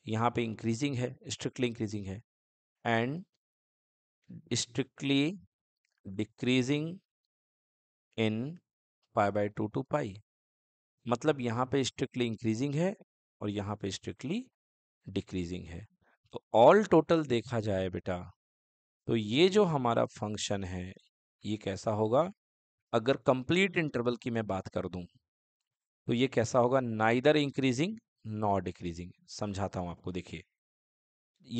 यहाँ पे इंक्रीजिंग है स्ट्रिक्टली इंक्रीजिंग है and strictly decreasing in pi by two to pi मतलब यहाँ पे स्ट्रिक्टली इंक्रीजिंग है और यहाँ पे स्ट्रिक्टली डिक्रीजिंग है तो ऑल टोटल देखा जाए बेटा तो ये जो हमारा फंक्शन है ये कैसा होगा अगर कंप्लीट इंटरवल की मैं बात कर दूं तो ये कैसा होगा नाइदर इंक्रीजिंग नॉ डिक्रीजिंग समझाता हूं आपको देखिए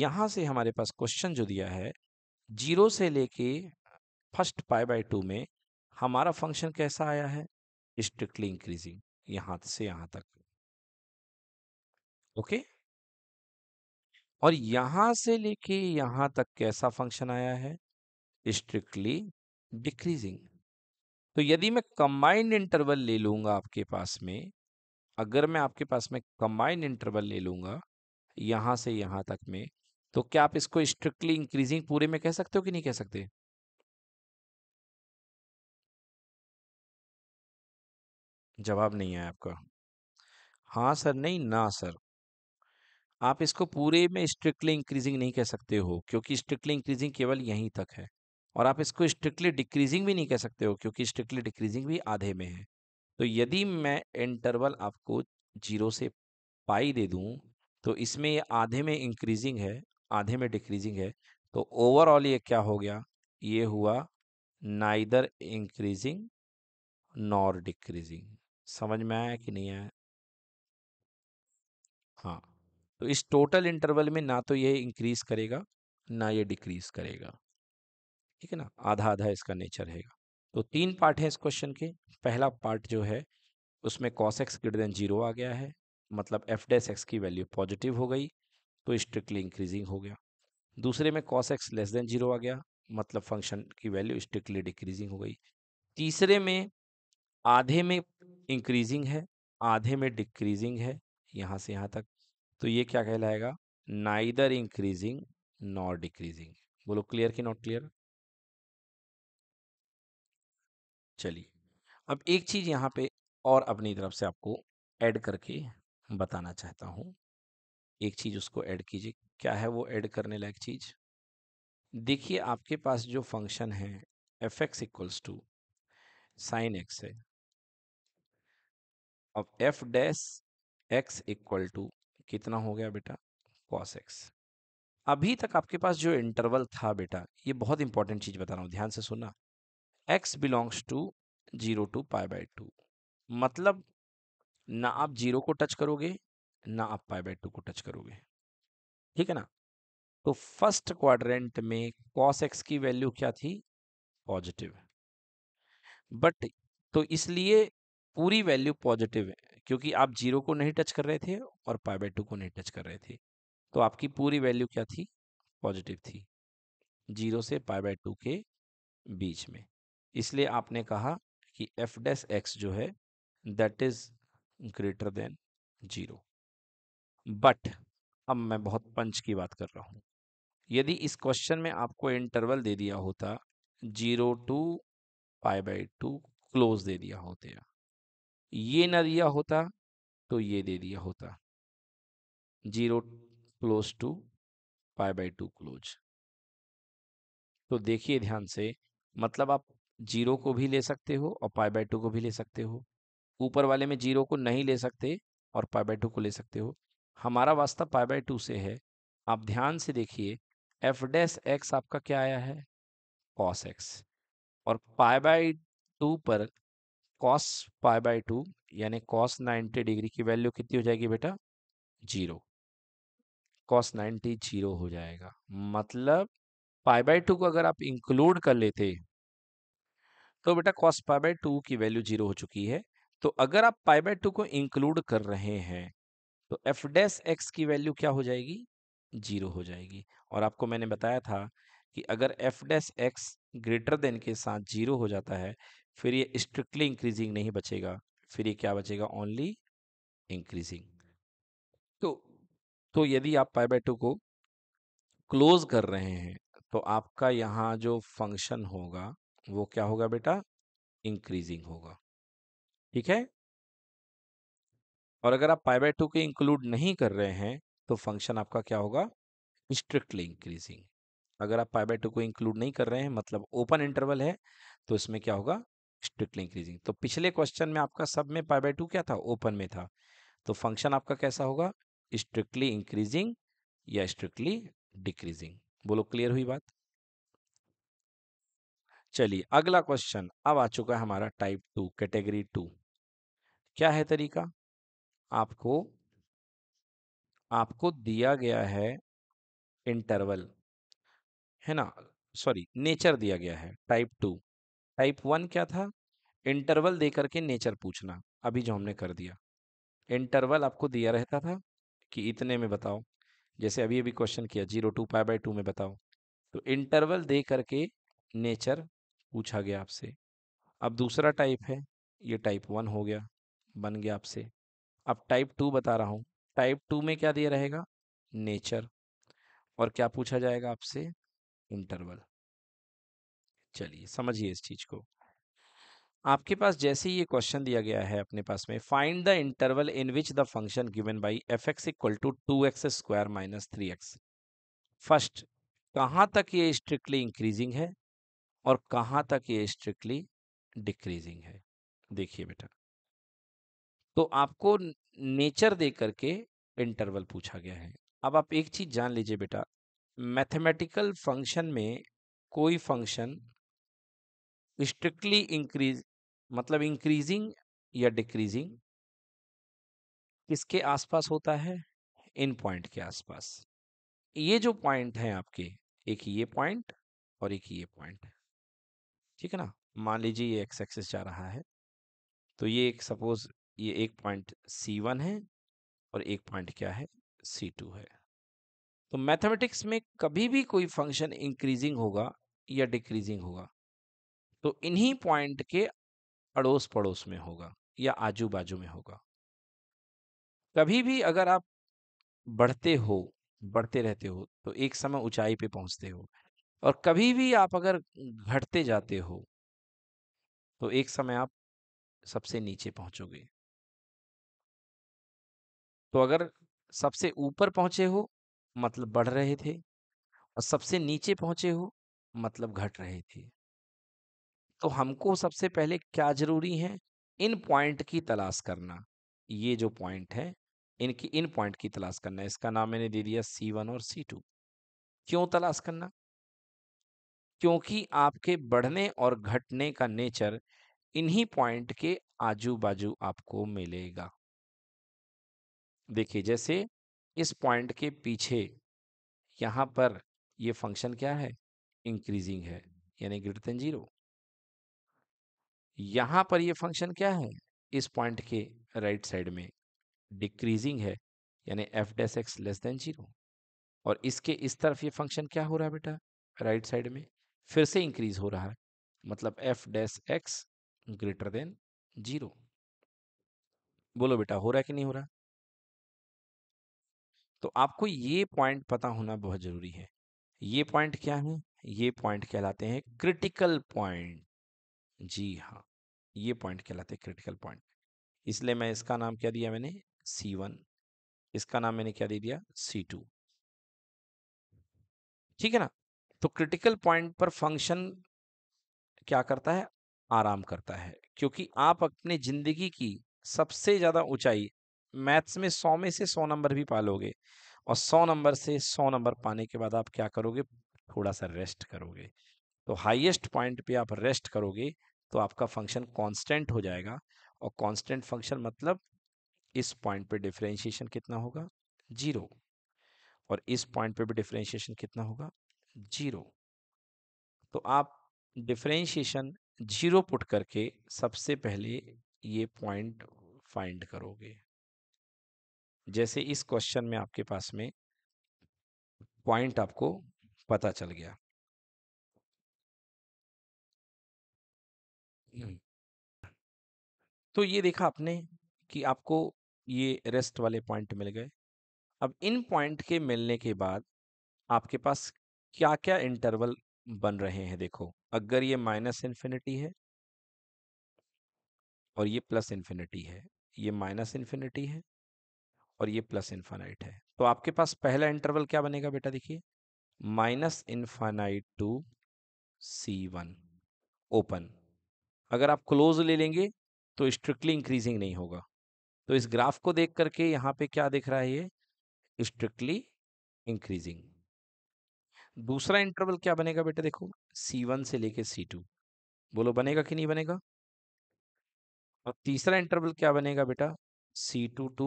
यहां से हमारे पास क्वेश्चन जो दिया है जीरो से लेके फर्स्ट पाई बाई टू में हमारा फंक्शन कैसा आया है स्ट्रिक्टली इंक्रीजिंग यहां से यहां तक ओके और यहां से लेके यहां तक कैसा फंक्शन आया है स्ट्रिक्टली डिक्रीजिंग तो यदि मैं कंबाइंड इंटरवल ले लूँगा आपके पास में अगर मैं आपके पास में कंबाइंड इंटरवल ले लूँगा यहाँ से यहाँ तक में तो क्या आप इसको स्ट्रिक्टली इंक्रीजिंग पूरे में कह सकते हो कि नहीं कह सकते जवाब नहीं आया आपका हाँ सर नहीं ना सर आप इसको पूरे में स्ट्रिक्टली इंक्रीजिंग नहीं कह सकते हो क्योंकि स्ट्रिक्टली इंक्रीजिंग केवल यहीं तक है और आप इसको स्ट्रिक्टली डिक्रीजिंग भी नहीं कह सकते हो क्योंकि स्ट्रिक्टली डिक्रीजिंग भी आधे में है तो यदि मैं इंटरवल आपको जीरो से पाई दे दूँ तो इसमें ये आधे में इंक्रीजिंग है आधे में डिक्रीजिंग है तो ओवरऑल ये क्या हो गया ये हुआ नाइदर इंक्रीजिंग नॉर डिक्रीजिंग समझ में आया कि नहीं आया हाँ तो इस टोटल इंटरवल में ना तो ये इंक्रीज करेगा ना ये डिक्रीज करेगा ठीक है ना आधा आधा इसका नेचर रहेगा तो तीन पार्ट है इस क्वेश्चन के पहला पार्ट जो है उसमें cos x greater than zero आ गया है मतलब एफ डेस एक्स की वैल्यू पॉजिटिव हो गई तो स्ट्रिक्टली इंक्रीजिंग हो गया दूसरे में cos x less than zero आ गया मतलब फंक्शन की वैल्यू स्ट्रिक्टली डिक्रीजिंग हो गई तीसरे में आधे में इंक्रीजिंग है आधे में डिक्रीजिंग है यहाँ से यहाँ तक तो ये क्या कहलाएगा नाइदर इंक्रीजिंग नॉट डिक्रीजिंग बोलो क्लियर कि नॉट क्लियर चलिए अब एक चीज़ यहाँ पे और अपनी तरफ से आपको ऐड करके बताना चाहता हूँ एक चीज़ उसको ऐड कीजिए क्या है वो ऐड करने लायक चीज़ देखिए आपके पास जो फंक्शन है f x equals to sine x है अब f dash x equal to कितना हो गया बेटा कॉस एक्स अभी तक आपके पास जो इंटरवल था बेटा ये बहुत इंपॉर्टेंट चीज़ बता रहा हूँ ध्यान से सुनना x belongs to zero to pi by two मतलब ना आप जीरो को टच करोगे ना आप पाई बाई टू को टच करोगे ठीक है ना तो फर्स्ट क्वाड्रेंट में कॉस एक्स की वैल्यू क्या थी पॉजिटिव बट तो इसलिए पूरी वैल्यू पॉजिटिव है क्योंकि आप जीरो को नहीं टच कर रहे थे और पाई बाई टू को नहीं टच कर रहे थे तो आपकी पूरी वैल्यू क्या थी पॉजिटिव थी जीरो से पाई बाई टू के बीच में इसलिए आपने कहा कि एफ डेस एक्स जो है that is greater than zero but अब मैं बहुत पंच की बात कर रहा हूँ यदि इस क्वेश्चन में आपको इंटरवल दे दिया होता zero to five by two close दे दिया होता ये ना दिया होता तो ये दे दिया होता zero close to five by two close तो देखिए ध्यान से मतलब आप जीरो को भी ले सकते हो और पाई बाय टू को भी ले सकते हो ऊपर वाले में जीरो को नहीं ले सकते और पाई बाय टू को ले सकते हो हमारा वास्ता पाई बाय टू से है आप ध्यान से देखिए एफ डैश एक्स आपका क्या आया है कॉस एक्स और पाई बाय टू पर कॉस पाई बाय टू यानी कॉस नाइन्टी डिग्री की वैल्यू कितनी हो जाएगी बेटा जीरो कॉस नाइन्टी जीरो हो जाएगा मतलब पाई बाय टू को अगर आप इंक्लूड कर लेते तो बेटा कॉस पाई बाई टू की वैल्यू जीरो हो चुकी है तो अगर आप पाई बाय टू को इंक्लूड कर रहे हैं तो एफ डैस एक्स की वैल्यू क्या हो जाएगी जीरो हो जाएगी और आपको मैंने बताया था कि अगर f dash x greater than के साथ जीरो हो जाता है फिर ये स्ट्रिक्टली इंक्रीजिंग नहीं बचेगा फिर ये क्या बचेगा ओनली इंक्रीजिंग तो तो यदि आप पाई बाय टू को क्लोज कर रहे हैं तो आपका यहाँ जो फंक्शन होगा वो क्या होगा बेटा इंक्रीजिंग होगा ठीक है और अगर आप पाई बाय टू के इंक्लूड नहीं कर रहे हैं तो फंक्शन आपका क्या होगा स्ट्रिक्टली इंक्रीजिंग अगर आप पाई बाय टू को इंक्लूड नहीं कर रहे हैं मतलब ओपन इंटरवल है तो इसमें क्या होगा स्ट्रिक्टली इंक्रीजिंग तो पिछले क्वेश्चन में आपका सब में पाई बाई टू क्या था ओपन में था तो फंक्शन आपका कैसा होगा स्ट्रिक्टली इंक्रीजिंग या स्ट्रिक्टली डिक्रीजिंग बोलो क्लियर हुई बात चलिए अगला क्वेश्चन अब आ चुका है हमारा टाइप टू कैटेगरी टू क्या है तरीका आपको आपको दिया गया है इंटरवल है ना सॉरी नेचर दिया गया है टाइप टू टाइप वन क्या था इंटरवल दे करके नेचर पूछना अभी जो हमने कर दिया इंटरवल आपको दिया रहता था कि इतने में बताओ जैसे अभी अभी क्वेश्चन किया zero to pi by two में बताओ तो इंटरवल दे करके नेचर पूछा गया आपसे अब दूसरा टाइप है ये टाइप वन हो गया बन गया आपसे अब टाइप टू बता रहा हूँ टाइप टू में क्या दिया रहेगा नेचर और क्या पूछा जाएगा आपसे इंटरवल चलिए समझिए इस चीज को आपके पास जैसे ही ये क्वेश्चन दिया गया है अपने पास में find the interval in which the function given by f x equal to two x square minus three x first कहाँ तक ये स्ट्रिक्टली इंक्रीजिंग है और कहाँ तक ये स्ट्रिक्टली डिक्रीजिंग है देखिए बेटा तो आपको नेचर दे करके इंटरवल पूछा गया है अब आप एक चीज जान लीजिए बेटा मैथमेटिकल फंक्शन में कोई फंक्शन स्ट्रिक्टली इंक्रीज मतलब इंक्रीजिंग या डिक्रीजिंग किसके आसपास होता है इन पॉइंट के आसपास ये जो पॉइंट हैं आपके एक ये पॉइंट और एक ये पॉइंट ठीक है ना मान लीजिए ये एक्स एक्सेस जा रहा है तो ये एक सपोज ये एक पॉइंट सी वन है और एक पॉइंट क्या है सी टू है तो मैथमेटिक्स में कभी भी कोई फंक्शन इंक्रीजिंग होगा या डिक्रीजिंग होगा तो इन्हीं पॉइंट के अड़ोस पड़ोस में होगा या आजू बाजू में होगा कभी भी अगर आप बढ़ते हो बढ़ते रहते हो तो एक समय ऊंचाई पे पहुंचते हो और कभी भी आप अगर घटते जाते हो तो एक समय आप सबसे नीचे पहुंचोगे तो अगर सबसे ऊपर पहुंचे हो मतलब बढ़ रहे थे और सबसे नीचे पहुंचे हो मतलब घट रहे थे तो हमको सबसे पहले क्या जरूरी है इन पॉइंट की तलाश करना ये जो पॉइंट है इनकी इन पॉइंट की तलाश करना इसका नाम मैंने दे दिया सी वन और सी टू क्यों तलाश करना क्योंकि आपके बढ़ने और घटने का नेचर इन्हीं पॉइंट के आजू बाजू आपको मिलेगा देखिए जैसे इस पॉइंट के पीछे यहां पर ये फंक्शन क्या है इंक्रीजिंग है यानी ग्रेटर देन जीरो यहां पर ये फंक्शन क्या है इस पॉइंट के राइट साइड में डिक्रीजिंग है यानी f dash x less than zero और इसके इस तरफ ये फंक्शन क्या हो रहा है बेटा राइट साइड में फिर से इंक्रीज हो रहा है मतलब f dash x greater than zero बोलो बेटा हो रहा है कि नहीं हो रहा तो आपको ये पॉइंट पता होना बहुत जरूरी है ये पॉइंट क्या है ये पॉइंट कहलाते हैं क्रिटिकल पॉइंट जी हाँ ये पॉइंट कहलाते हैं क्रिटिकल पॉइंट इसलिए मैं इसका नाम क्या दिया मैंने सी वन इसका नाम मैंने क्या दे दिया सी टू ठीक है ना तो क्रिटिकल पॉइंट पर फंक्शन क्या करता है आराम करता है क्योंकि आप अपने जिंदगी की सबसे ज़्यादा ऊंचाई मैथ्स में सौ में से सौ नंबर भी पालोगे और सौ नंबर से सौ नंबर पाने के बाद आप क्या करोगे थोड़ा सा रेस्ट करोगे तो हाईएस्ट पॉइंट पे आप रेस्ट करोगे तो आपका फंक्शन कांस्टेंट हो जाएगा और कांस्टेंट फंक्शन मतलब इस पॉइंट पे डिफ्रेंशिएशन कितना होगा जीरो और इस पॉइंट पे भी डिफ्रेंशिएशन कितना होगा जीरो तो आप डिफ्रेंशिएशन जीरो पुट करके सबसे पहले ये पॉइंट फाइंड करोगे जैसे इस क्वेश्चन में आपके पास में पॉइंट आपको पता चल गया हम्म। तो ये देखा आपने कि आपको ये रेस्ट वाले पॉइंट मिल गए अब इन पॉइंट के मिलने के बाद आपके पास क्या क्या इंटरवल बन रहे हैं देखो अगर ये माइनस इन्फिनिटी है और ये प्लस इन्फिनिटी है ये माइनस इन्फिनिटी है और ये प्लस इन्फानाइट है तो आपके पास पहला इंटरवल क्या बनेगा बेटा देखिए minus infinite to c one open अगर आप क्लोज ले लेंगे तो स्ट्रिक्टली इंक्रीजिंग नहीं होगा तो इस ग्राफ को देख करके यहाँ पे क्या दिख रहा है ये स्ट्रिक्टली इंक्रीजिंग दूसरा इंटरवल क्या बनेगा बेटा देखो सी वन से लेके सी टू बोलो बनेगा कि नहीं बनेगा और तीसरा इंटरवल क्या बनेगा बेटा सी टू टू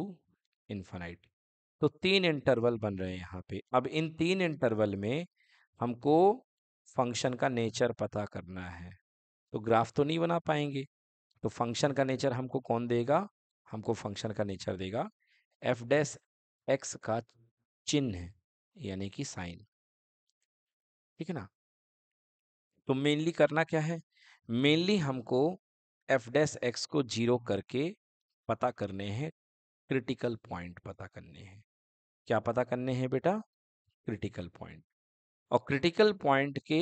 इन्फाइनाइट तो तीन इंटरवल बन रहे हैं यहाँ पे अब इन तीन इंटरवल में हमको फंक्शन का नेचर पता करना है तो ग्राफ तो नहीं बना पाएंगे तो फंक्शन का नेचर हमको कौन देगा हमको फंक्शन का नेचर देगा एफ डैस एक्स का चिन्ह यानी कि साइन ठीक है ना तो मेनली करना क्या है मेनली हमको एफ डैस एक्स को जीरो करके पता करने हैं क्रिटिकल पॉइंट पता करने हैं क्या पता करने हैं बेटा क्रिटिकल पॉइंट और क्रिटिकल पॉइंट के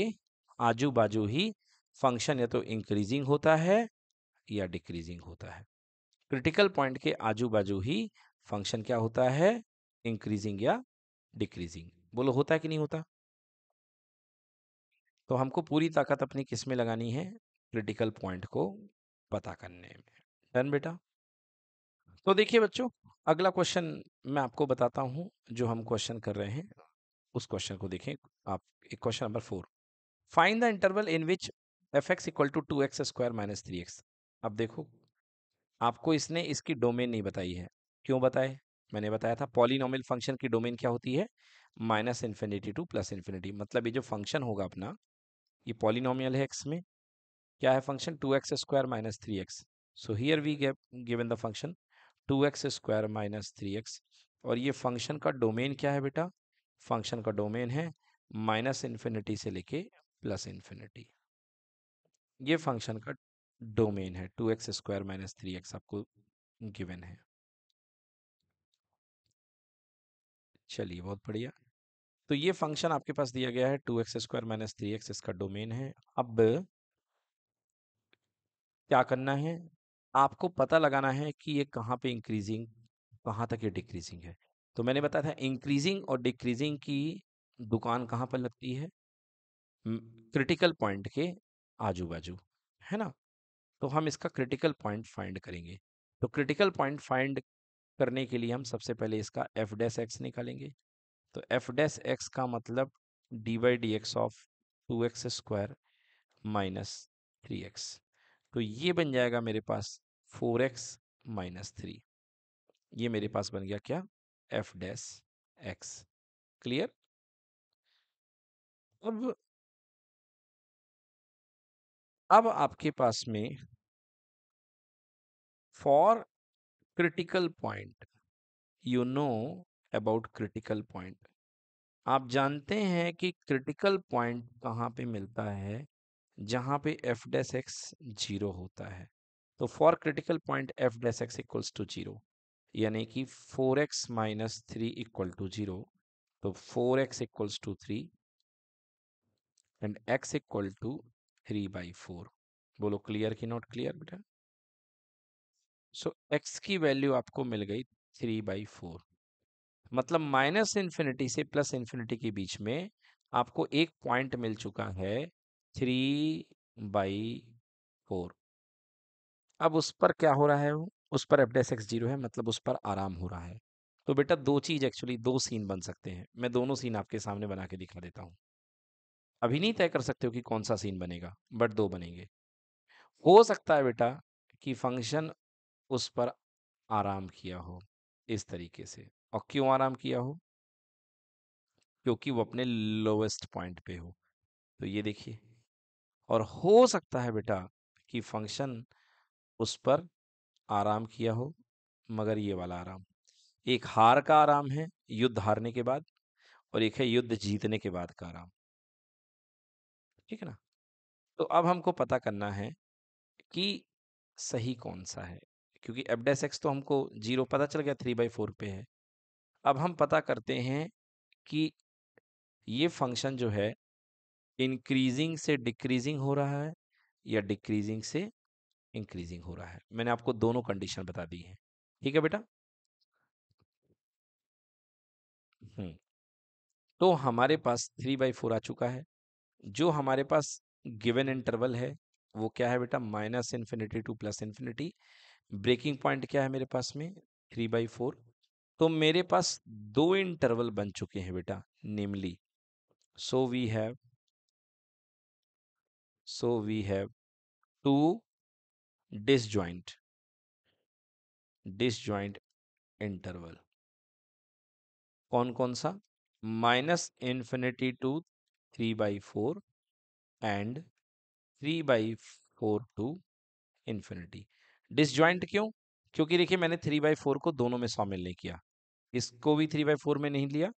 आजू बाजू ही फंक्शन या तो इंक्रीजिंग होता है या डिक्रीजिंग होता है क्रिटिकल पॉइंट के आजू बाजू ही फंक्शन क्या होता है इंक्रीजिंग या डिक्रीजिंग बोलो होता है कि नहीं होता तो हमको पूरी ताकत अपनी किस में लगानी है क्रिटिकल पॉइंट को पता करने में डन बेटा तो देखिए बच्चों अगला क्वेश्चन मैं आपको बताता हूँ जो हम क्वेश्चन कर रहे हैं उस क्वेश्चन को देखें आप एक question number four find the interval in which f x equal to two x square minus three x अब देखो आपको इसने इसकी डोमेन नहीं बताई है क्यों बताए मैंने बताया था पॉलिनॉमियल फंक्शन की डोमेन क्या होती है minus infinity to plus infinity मतलब ये जो फंक्शन होगा अपना ये पॉलिनोमियल है एक्स में क्या है function two x square minus three x so here we given the function two x square minus three x और ये फंक्शन का डोमेन क्या है बेटा फंक्शन का डोमेन है माइनस इन्फिनिटी से लेके प्लस इन्फिनिटी ये फंक्शन का डोमेन है two x square minus three x आपको गिवन है चलिए बहुत बढ़िया तो ये फंक्शन आपके पास दिया गया है two x square minus three x इसका डोमेन है अब क्या करना है आपको पता लगाना है कि ये कहाँ पे इंक्रीजिंग कहाँ तक ये डिक्रीजिंग है तो मैंने बताया था इंक्रीजिंग और डिक्रीजिंग की दुकान कहाँ पर लगती है क्रिटिकल पॉइंट के आजू बाजू है ना तो हम इसका क्रिटिकल पॉइंट फाइंड करेंगे तो क्रिटिकल पॉइंट फाइंड करने के लिए हम सबसे पहले इसका एफ डेस एक्स निकालेंगे तो एफ डेस एक्स का मतलब d by d x of two x square minus three x तो ये बन जाएगा मेरे पास फोर एक्स माइनस थ्री ये मेरे पास बन गया क्या एफ डेस एक्स क्लियर अब अब आपके पास में for critical point you know about critical point आप जानते हैं कि क्रिटिकल पॉइंट कहाँ पे मिलता है जहाँ पे एफ डेस एक्स जीरो होता है तो for critical point f dash x equals to zero यानी कि four x minus three equal to zero तो four x equals to three and x equal to three by four बोलो clear की not clear बेटा so x की value आपको मिल गई थ्री बाई फोर मतलब माइनस इन्फिनिटी से प्लस इन्फिनिटी के बीच में आपको एक पॉइंट मिल चुका है थ्री बाई फोर अब उस पर क्या हो रहा है उस पर एफ डेस एक्स जीरो है मतलब उस पर आराम हो रहा है तो बेटा दो चीज एक्चुअली दो सीन बन सकते हैं मैं दोनों सीन आपके सामने बना के दिखा देता हूँ अभी नहीं तय कर सकते हो कि कौन सा सीन बनेगा बट दो बनेंगे हो सकता है बेटा कि फंक्शन उस पर आराम किया हो इस तरीके से और क्यों आराम किया हो क्योंकि वो अपने लोवेस्ट पॉइंट पे हो तो ये देखिए और हो सकता है बेटा कि फंक्शन उस पर आराम किया हो मगर ये वाला आराम एक हार का आराम है युद्ध हारने के बाद और एक है युद्ध जीतने के बाद का आराम ठीक है ना तो अब हमको पता करना है कि सही कौन सा है क्योंकि एबडेस एक्स तो हमको जीरो पता चल गया थ्री बाई फोर पे है अब हम पता करते हैं कि ये फंक्शन जो है इंक्रीजिंग से डिक्रीजिंग हो रहा है या डिक्रीजिंग से इंक्रीजिंग हो रहा है मैंने आपको दोनों कंडीशन बता दी है ठीक है बेटा हम्म तो हमारे पास थ्री बाई फोर आ चुका है जो हमारे पास गिवन इंटरवल है वो क्या है बेटा minus infinity to plus infinity breaking point क्या है मेरे पास में थ्री बाई फोर तो मेरे पास दो इंटरवल बन चुके हैं बेटा namely so we have so we have two disjoint disjoint interval कौन कौन सा minus infinity to three by four and three by four to infinity disjoint क्यों क्योंकि देखिए मैंने थ्री बाई फोर को दोनों में शामिल नहीं किया इसको भी थ्री बाई फोर में नहीं लिया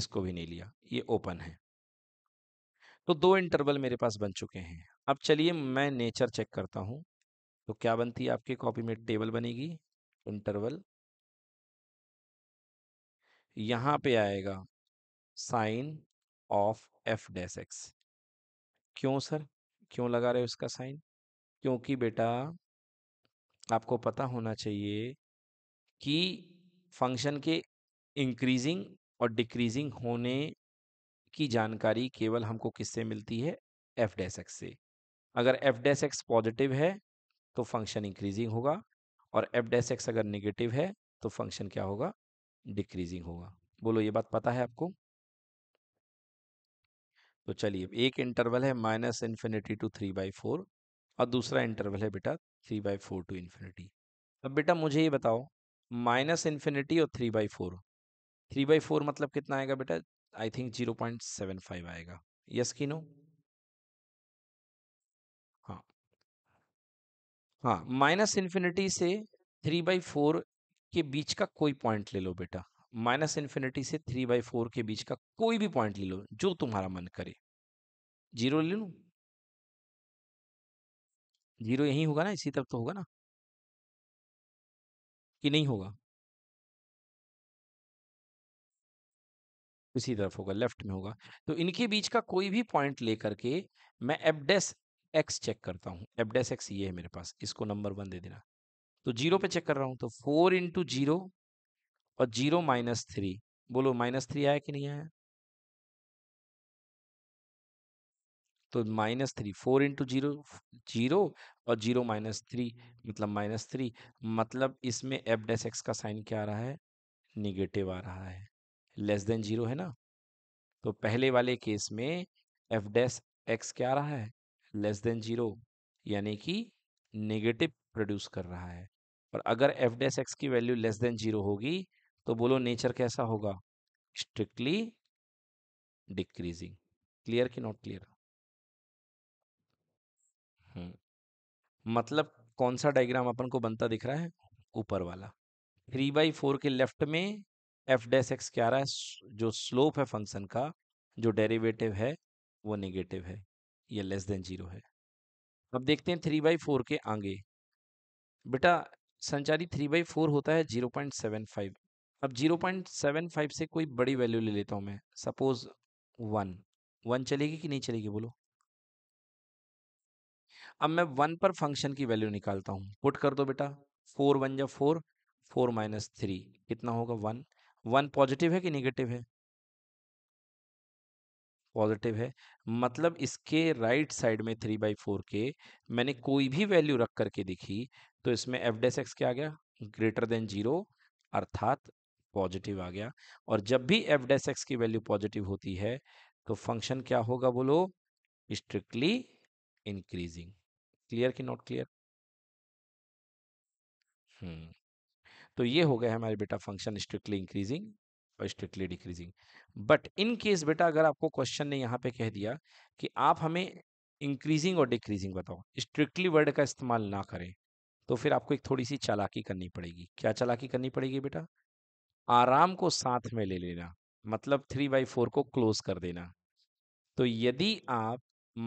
इसको भी नहीं लिया ये ओपन है तो दो इंटरवल मेरे पास बन चुके हैं अब चलिए मैं नेचर चेक करता हूँ तो क्या बनती है आपकी कॉपी में टेबल बनेगी इंटरवल यहाँ पे आएगा sign of f dash x क्यों सर क्यों लगा रहे हो इसका साइन क्योंकि बेटा आपको पता होना चाहिए कि फंक्शन के इंक्रीजिंग और डिक्रीजिंग होने की जानकारी केवल हमको किससे मिलती है एफ डैस एक्स से अगर एफ डैस एक्स पॉजिटिव है तो फंक्शन इंक्रीजिंग होगा और एफ डैस एक्स अगर नेगेटिव है तो फंक्शन क्या होगा डिक्रीजिंग होगा बोलो ये बात पता है आपको तो चलिए एक इंटरवल है minus infinity to three by four और दूसरा इंटरवल है बेटा three by four to infinity अब बेटा मुझे ये बताओ माइनस इन्फिनिटी और three by four three by four मतलब कितना आएगा बेटा I think zero point seven five आएगा यस की नो हाँ हाँ माइनस इन्फिनिटी से थ्री बाई फोर के बीच का कोई पॉइंट ले लो बेटा माइनस इन्फिनिटी से थ्री बाई फोर के बीच का कोई भी पॉइंट ले लो जो तुम्हारा मन करे जीरो ले लूँ जीरो यहीं होगा ना इसी तरफ तो होगा ना कि नहीं होगा इसी तरफ होगा लेफ्ट में होगा तो इनके बीच का कोई भी पॉइंट लेकर के मैं एफडेस एक्स चेक करता हूं एफडेस एक्स ये है मेरे पास इसको नंबर वन दे देना तो जीरो पे चेक कर रहा हूं तो फोर इंटू जीरो और जीरो माइनस थ्री बोलो माइनस थ्री आया कि नहीं आया तो minus three four into zero zero और जीरो माइनस थ्री मतलब माइनस थ्री मतलब इसमें एफ डेस एक्स का साइन क्या आ रहा है निगेटिव आ रहा है लेस देन जीरो है ना तो पहले वाले केस में एफ डेस एक्स क्या आ रहा है लेस देन जीरो यानी कि नेगेटिव प्रोड्यूस कर रहा है और अगर एफ डेस एक्स की वैल्यू लेस देन जीरो होगी तो बोलो नेचर कैसा होगा स्ट्रिक्टली डिक्रीजिंग क्लियर कि नॉट क्लियर मतलब कौन सा डायग्राम अपन को बनता दिख रहा है ऊपर वाला थ्री हम्म। बाई फोर के लेफ्ट में एफ डेस एक्स क्या रहा है जो स्लोप है फंक्शन का जो डेरिवेटिव है वो नेगेटिव है या लेस देन जीरो है अब देखते हैं थ्री बाई फोर के आगे बेटा संचारी थ्री बाई फोर होता है जीरो पॉइंट सेवन फाइव अब जीरो पॉइंट सेवन फाइव से कोई बड़ी वैल्यू ले लेता हूँ मैं सपोज वन वन चलेगी कि नहीं चलेगी बोलो अब मैं वन पर फंक्शन की वैल्यू निकालता हूँ पुट कर दो बेटा फोर वन या फोर फोर माइनस थ्री कितना होगा वन वन पॉजिटिव है कि निगेटिव है पॉजिटिव है मतलब इसके राइट साइड में थ्री बाई फोर के मैंने कोई भी वैल्यू रख करके दिखी तो इसमें एफ डेस एक्स क्या आ गया ग्रेटर देन जीरो अर्थात पॉजिटिव आ गया और जब भी एफ डेस एक्स की वैल्यू पॉजिटिव होती है तो फंक्शन क्या होगा बोलो स्ट्रिक्टली इंक्रीजिंग क्लियर कि नॉट क्लियर हम्म तो ये हो गया हमारे बेटा फंक्शन स्ट्रिक्टली इंक्रीजिंग और strictly decreasing but in case बेटा अगर आपको क्वेश्चन ने यहाँ पे कह दिया कि आप हमें इंक्रीजिंग और डिक्रीजिंग बताओ स्ट्रिक्टली वर्ड का इस्तेमाल ना करें तो फिर आपको एक थोड़ी सी चालाकी करनी पड़ेगी क्या चालाकी करनी पड़ेगी बेटा आराम को साथ में ले लेना मतलब थ्री बाई फोर को क्लोज कर देना तो यदि आप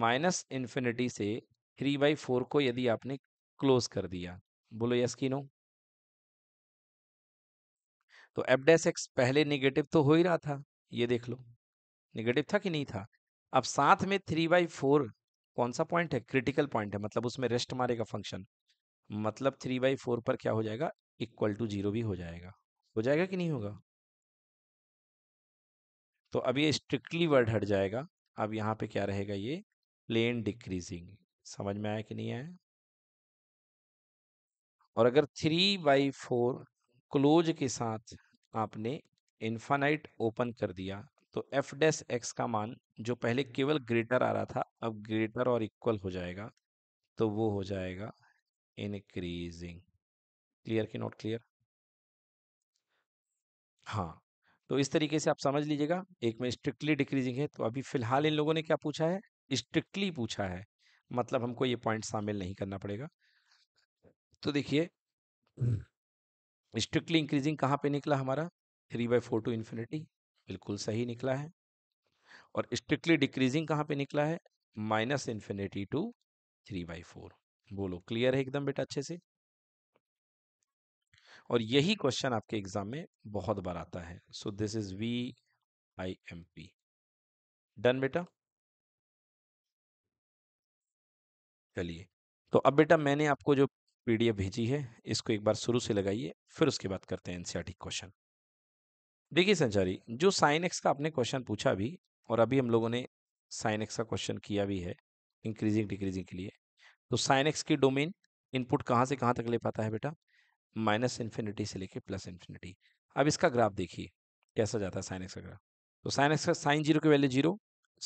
माइनस इन्फिनिटी से थ्री बाई फोर को यदि आपने क्लोज कर दिया बोलो यस की नो तो एफडेस एक्स पहले निगेटिव तो हो ही रहा था ये देख लो निगेटिव था कि नहीं था अब साथ में थ्री बाई फोर कौन सा पॉइंट है क्रिटिकल पॉइंट है मतलब उसमें रेस्ट मारेगा फंक्शन मतलब थ्री बाई फोर पर क्या हो जाएगा इक्वल टू जीरो भी हो जाएगा हो जाएगा कि नहीं होगा तो अब ये स्ट्रिक्टली वर्ड हट जाएगा अब यहाँ पे क्या रहेगा ये प्लेन डिक्रीजिंग समझ में आया कि नहीं आया और अगर थ्री बाई फोर क्लोज के साथ आपने इन्फानाइट ओपन कर दिया तो एफ डेस एक्स का मान जो पहले केवल ग्रेटर आ रहा था अब ग्रेटर और इक्वल हो जाएगा तो वो हो जाएगा इनक्रीजिंग क्लियर की नॉट क्लियर हाँ तो इस तरीके से आप समझ लीजिएगा एक में स्ट्रिक्टली डिक्रीजिंग है तो अभी फिलहाल इन लोगों ने क्या पूछा है स्ट्रिक्टली पूछा है मतलब हमको ये पॉइंट शामिल नहीं करना पड़ेगा तो देखिए स्ट्रिक्टली इंक्रीजिंग कहाँ पे निकला हमारा three by four to infinity बिल्कुल सही निकला है और स्ट्रिक्टली डिक्रीजिंग कहाँ पे निकला है minus infinity to three by four बोलो क्लियर है एकदम बेटा अच्छे से और यही क्वेश्चन आपके एग्जाम में बहुत बार आता है so this is V I M P done बेटा चलिए तो अब बेटा मैंने आपको जो पी भेजी है इसको एक बार शुरू से लगाइए फिर उसके बाद करते हैं एन क्वेश्चन देखिए संचारी जो साइन एक्स का आपने क्वेश्चन पूछा भी और अभी हम लोगों ने साइन एक्स का क्वेश्चन किया भी है इंक्रीजिंग डिक्रीजिंग के लिए तो साइन एक्स की डोमेन इनपुट कहाँ से कहाँ तक ले पाता है बेटा माइनस इन्फिनिटी से लेके प्लस इन्फिनिटी अब इसका ग्राफ देखिए कैसा जाता है साइन एक्स का ग्राफ तो साइन एक्स का साइन जीरो की वैल्यू जीरो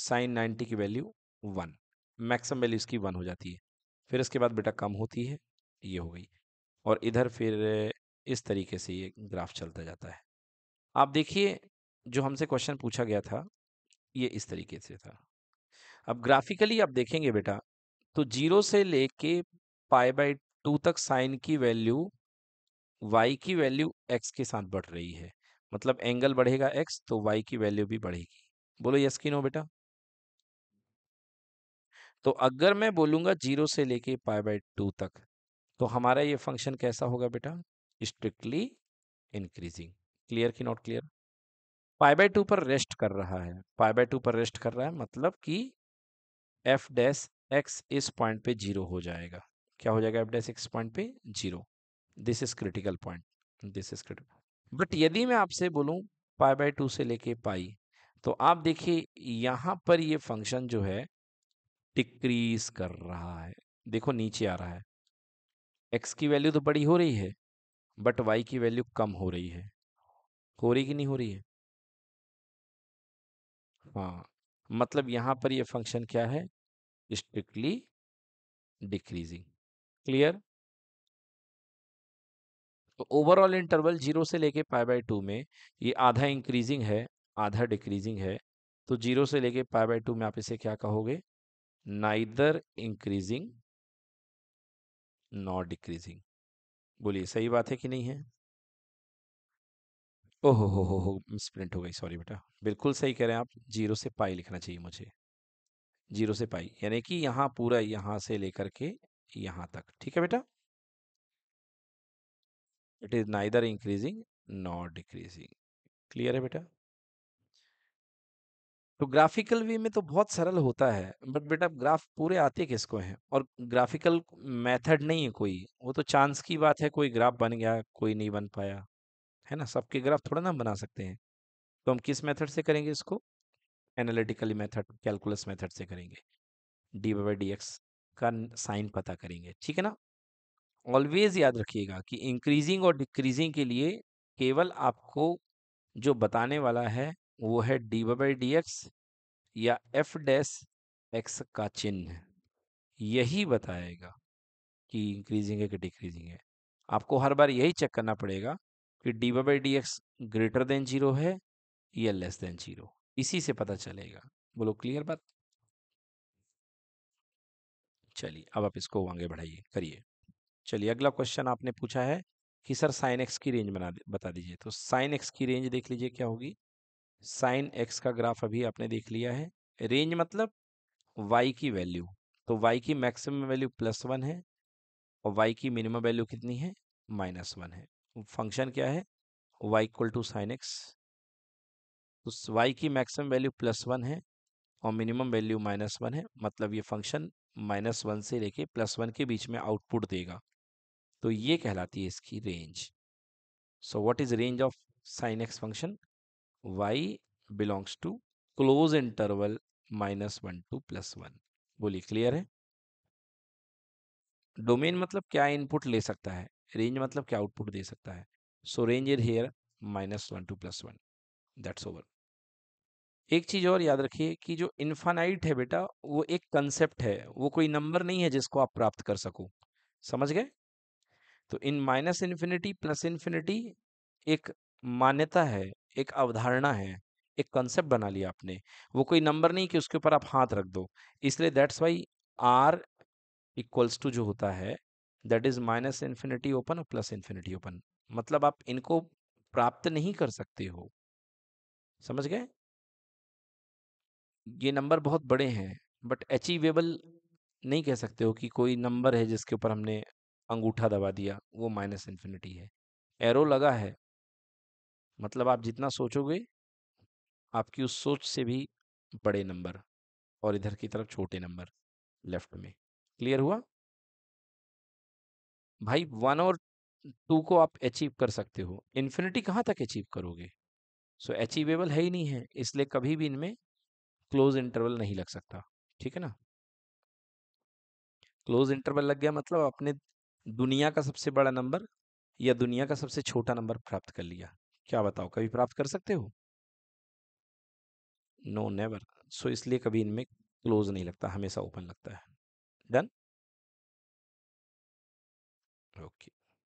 साइन नाइन्टी की वैल्यू वन मैक्सिमम वैल्यू इसकी वन हो जाती है फिर इसके बाद बेटा कम होती है ये हो गई और इधर फिर इस तरीके से ये ग्राफ चलता जाता है आप देखिए जो हमसे क्वेश्चन पूछा गया था ये इस तरीके से था अब ग्राफिकली आप देखेंगे बेटा तो जीरो से लेके पाई बाई टू तक साइन की वैल्यू वाई की वैल्यू एक्स के साथ बढ़ रही है मतलब एंगल बढ़ेगा एक्स तो वाई की वैल्यू भी बढ़ेगी बोलो यस की नो बेटा तो अगर मैं बोलूंगा जीरो से लेके पाई बाई टू तक तो हमारा ये फंक्शन कैसा होगा बेटा स्ट्रिक्टली इंक्रीजिंग क्लियर की not clear pi by two पर रेस्ट कर रहा है पाई बाई टू पर रेस्ट कर रहा है मतलब कि एफ डैश एक्स इस पॉइंट पे जीरो हो जाएगा क्या हो जाएगा एफ डैश एक्स पॉइंट पे zero this is critical point this is critical but यदि मैं आपसे बोलूँ पाई बाई टू से लेके पाई तो आप देखिए यहाँ पर ये फंक्शन जो है डिक्रीज कर रहा है देखो नीचे आ रहा है एक्स की वैल्यू तो बड़ी हो रही है बट वाई की वैल्यू कम हो रही है हो रही कि नहीं हो रही है हाँ मतलब यहाँ पर ये फंक्शन क्या है स्ट्रिक्टली डिक्रीजिंग क्लियर तो ओवरऑल इंटरवल जीरो से लेके पाई बाय टू में ये आधा इंक्रीजिंग है आधा डिक्रीजिंग है तो जीरो से लेके पाई बाय टू में आप इसे क्या कहोगे नाइदर इंक्रीजिंग नॉट डिक्रीजिंग बोलिए सही बात है कि नहीं है ओहो हो हो हो मिस प्रिंट हो गई सॉरी बेटा बिल्कुल सही कह रहे हैं आप जीरो से पाई लिखना चाहिए मुझे जीरो से पाई यानी कि यहाँ पूरा यहाँ से लेकर के यहाँ तक ठीक है बेटा it is neither increasing not decreasing clear है बेटा तो ग्राफिकल वे में तो बहुत सरल होता है बट बेटा ग्राफ पूरे आते किसको हैं और ग्राफिकल मेथड नहीं है कोई वो तो चांस की बात है कोई ग्राफ बन गया कोई नहीं बन पाया है ना सबके ग्राफ थोड़ा ना बना सकते हैं तो हम किस मेथड से करेंगे इसको एनालिटिकली मेथड कैलकुलस मेथड से करेंगे डी बाई डी एक्स का साइन पता करेंगे ठीक है ना ऑलवेज याद रखिएगा कि इंक्रीजिंग और डिक्रीजिंग के लिए केवल आपको जो बताने वाला है वो है डी बाई डी एक्स या एफ डैश एक्स का चिन्ह यही बताएगा कि इंक्रीजिंग है कि डिक्रीजिंग है आपको हर बार यही चेक करना पड़ेगा कि d by d x greater than zero है या लेस देन जीरो इसी से पता चलेगा बोलो क्लियर बात चलिए अब आप इसको आगे बढ़ाइए करिए चलिए अगला क्वेश्चन आपने पूछा है कि सर साइन एक्स की रेंज बना बता दीजिए तो साइन एक्स की रेंज देख लीजिए क्या होगी साइन एक्स का ग्राफ अभी आपने देख लिया है रेंज मतलब वाई की वैल्यू तो वाई की मैक्सिमम वैल्यू प्लस वन है और वाई की मिनिमम वैल्यू कितनी है माइनस वन है फंक्शन क्या है y equal to sine x तो वाई की मैक्सिमम वैल्यू प्लस वन है और मिनिमम वैल्यू माइनस वन है मतलब ये फंक्शन माइनस वन से लेके प्लस वन के बीच में आउटपुट देगा तो ये कहलाती है इसकी range so what is range of sine x function y belongs to close interval minus one to plus one बोलिए क्लियर है डोमेन मतलब क्या इनपुट ले सकता है रेंज मतलब क्या आउटपुट दे सकता है so range is here minus one to plus one that's over एक चीज और याद रखिए कि जो इन्फानाइट है बेटा वो एक कंसेप्ट है वो कोई नंबर नहीं है जिसको आप प्राप्त कर सको समझ गए तो इन माइनस इन्फिनिटी प्लस इन्फिनिटी एक मान्यता है एक अवधारणा है एक कंसेप्ट बना लिया आपने वो कोई नंबर नहीं कि उसके ऊपर आप हाथ रख दो इसलिए that's why R equals to जो होता है that is minus infinity open और प्लस इन्फिनिटी ओपन मतलब आप इनको प्राप्त नहीं कर सकते हो समझ गए ये नंबर बहुत बड़े हैं बट अचीवेबल नहीं कह सकते हो कि कोई नंबर है जिसके ऊपर हमने अंगूठा दबा दिया वो माइनस इन्फिनिटी है एरो लगा है मतलब आप जितना सोचोगे आपकी उस सोच से भी बड़े नंबर और इधर की तरफ छोटे नंबर लेफ्ट में क्लियर हुआ भाई वन और टू को आप अचीव कर सकते हो इन्फिनिटी कहाँ तक अचीव करोगे सो so, अचीवेबल है ही नहीं है इसलिए कभी भी इनमें क्लोज इंटरवल नहीं लग सकता ठीक है ना क्लोज इंटरवल लग गया मतलब आपने दुनिया का सबसे बड़ा नंबर या दुनिया का सबसे छोटा नंबर प्राप्त कर लिया क्या बताओ कभी प्राप्त कर सकते हो नो नेवर सो इसलिए कभी इनमें क्लोज नहीं लगता हमेशा ओपन लगता है डन ओके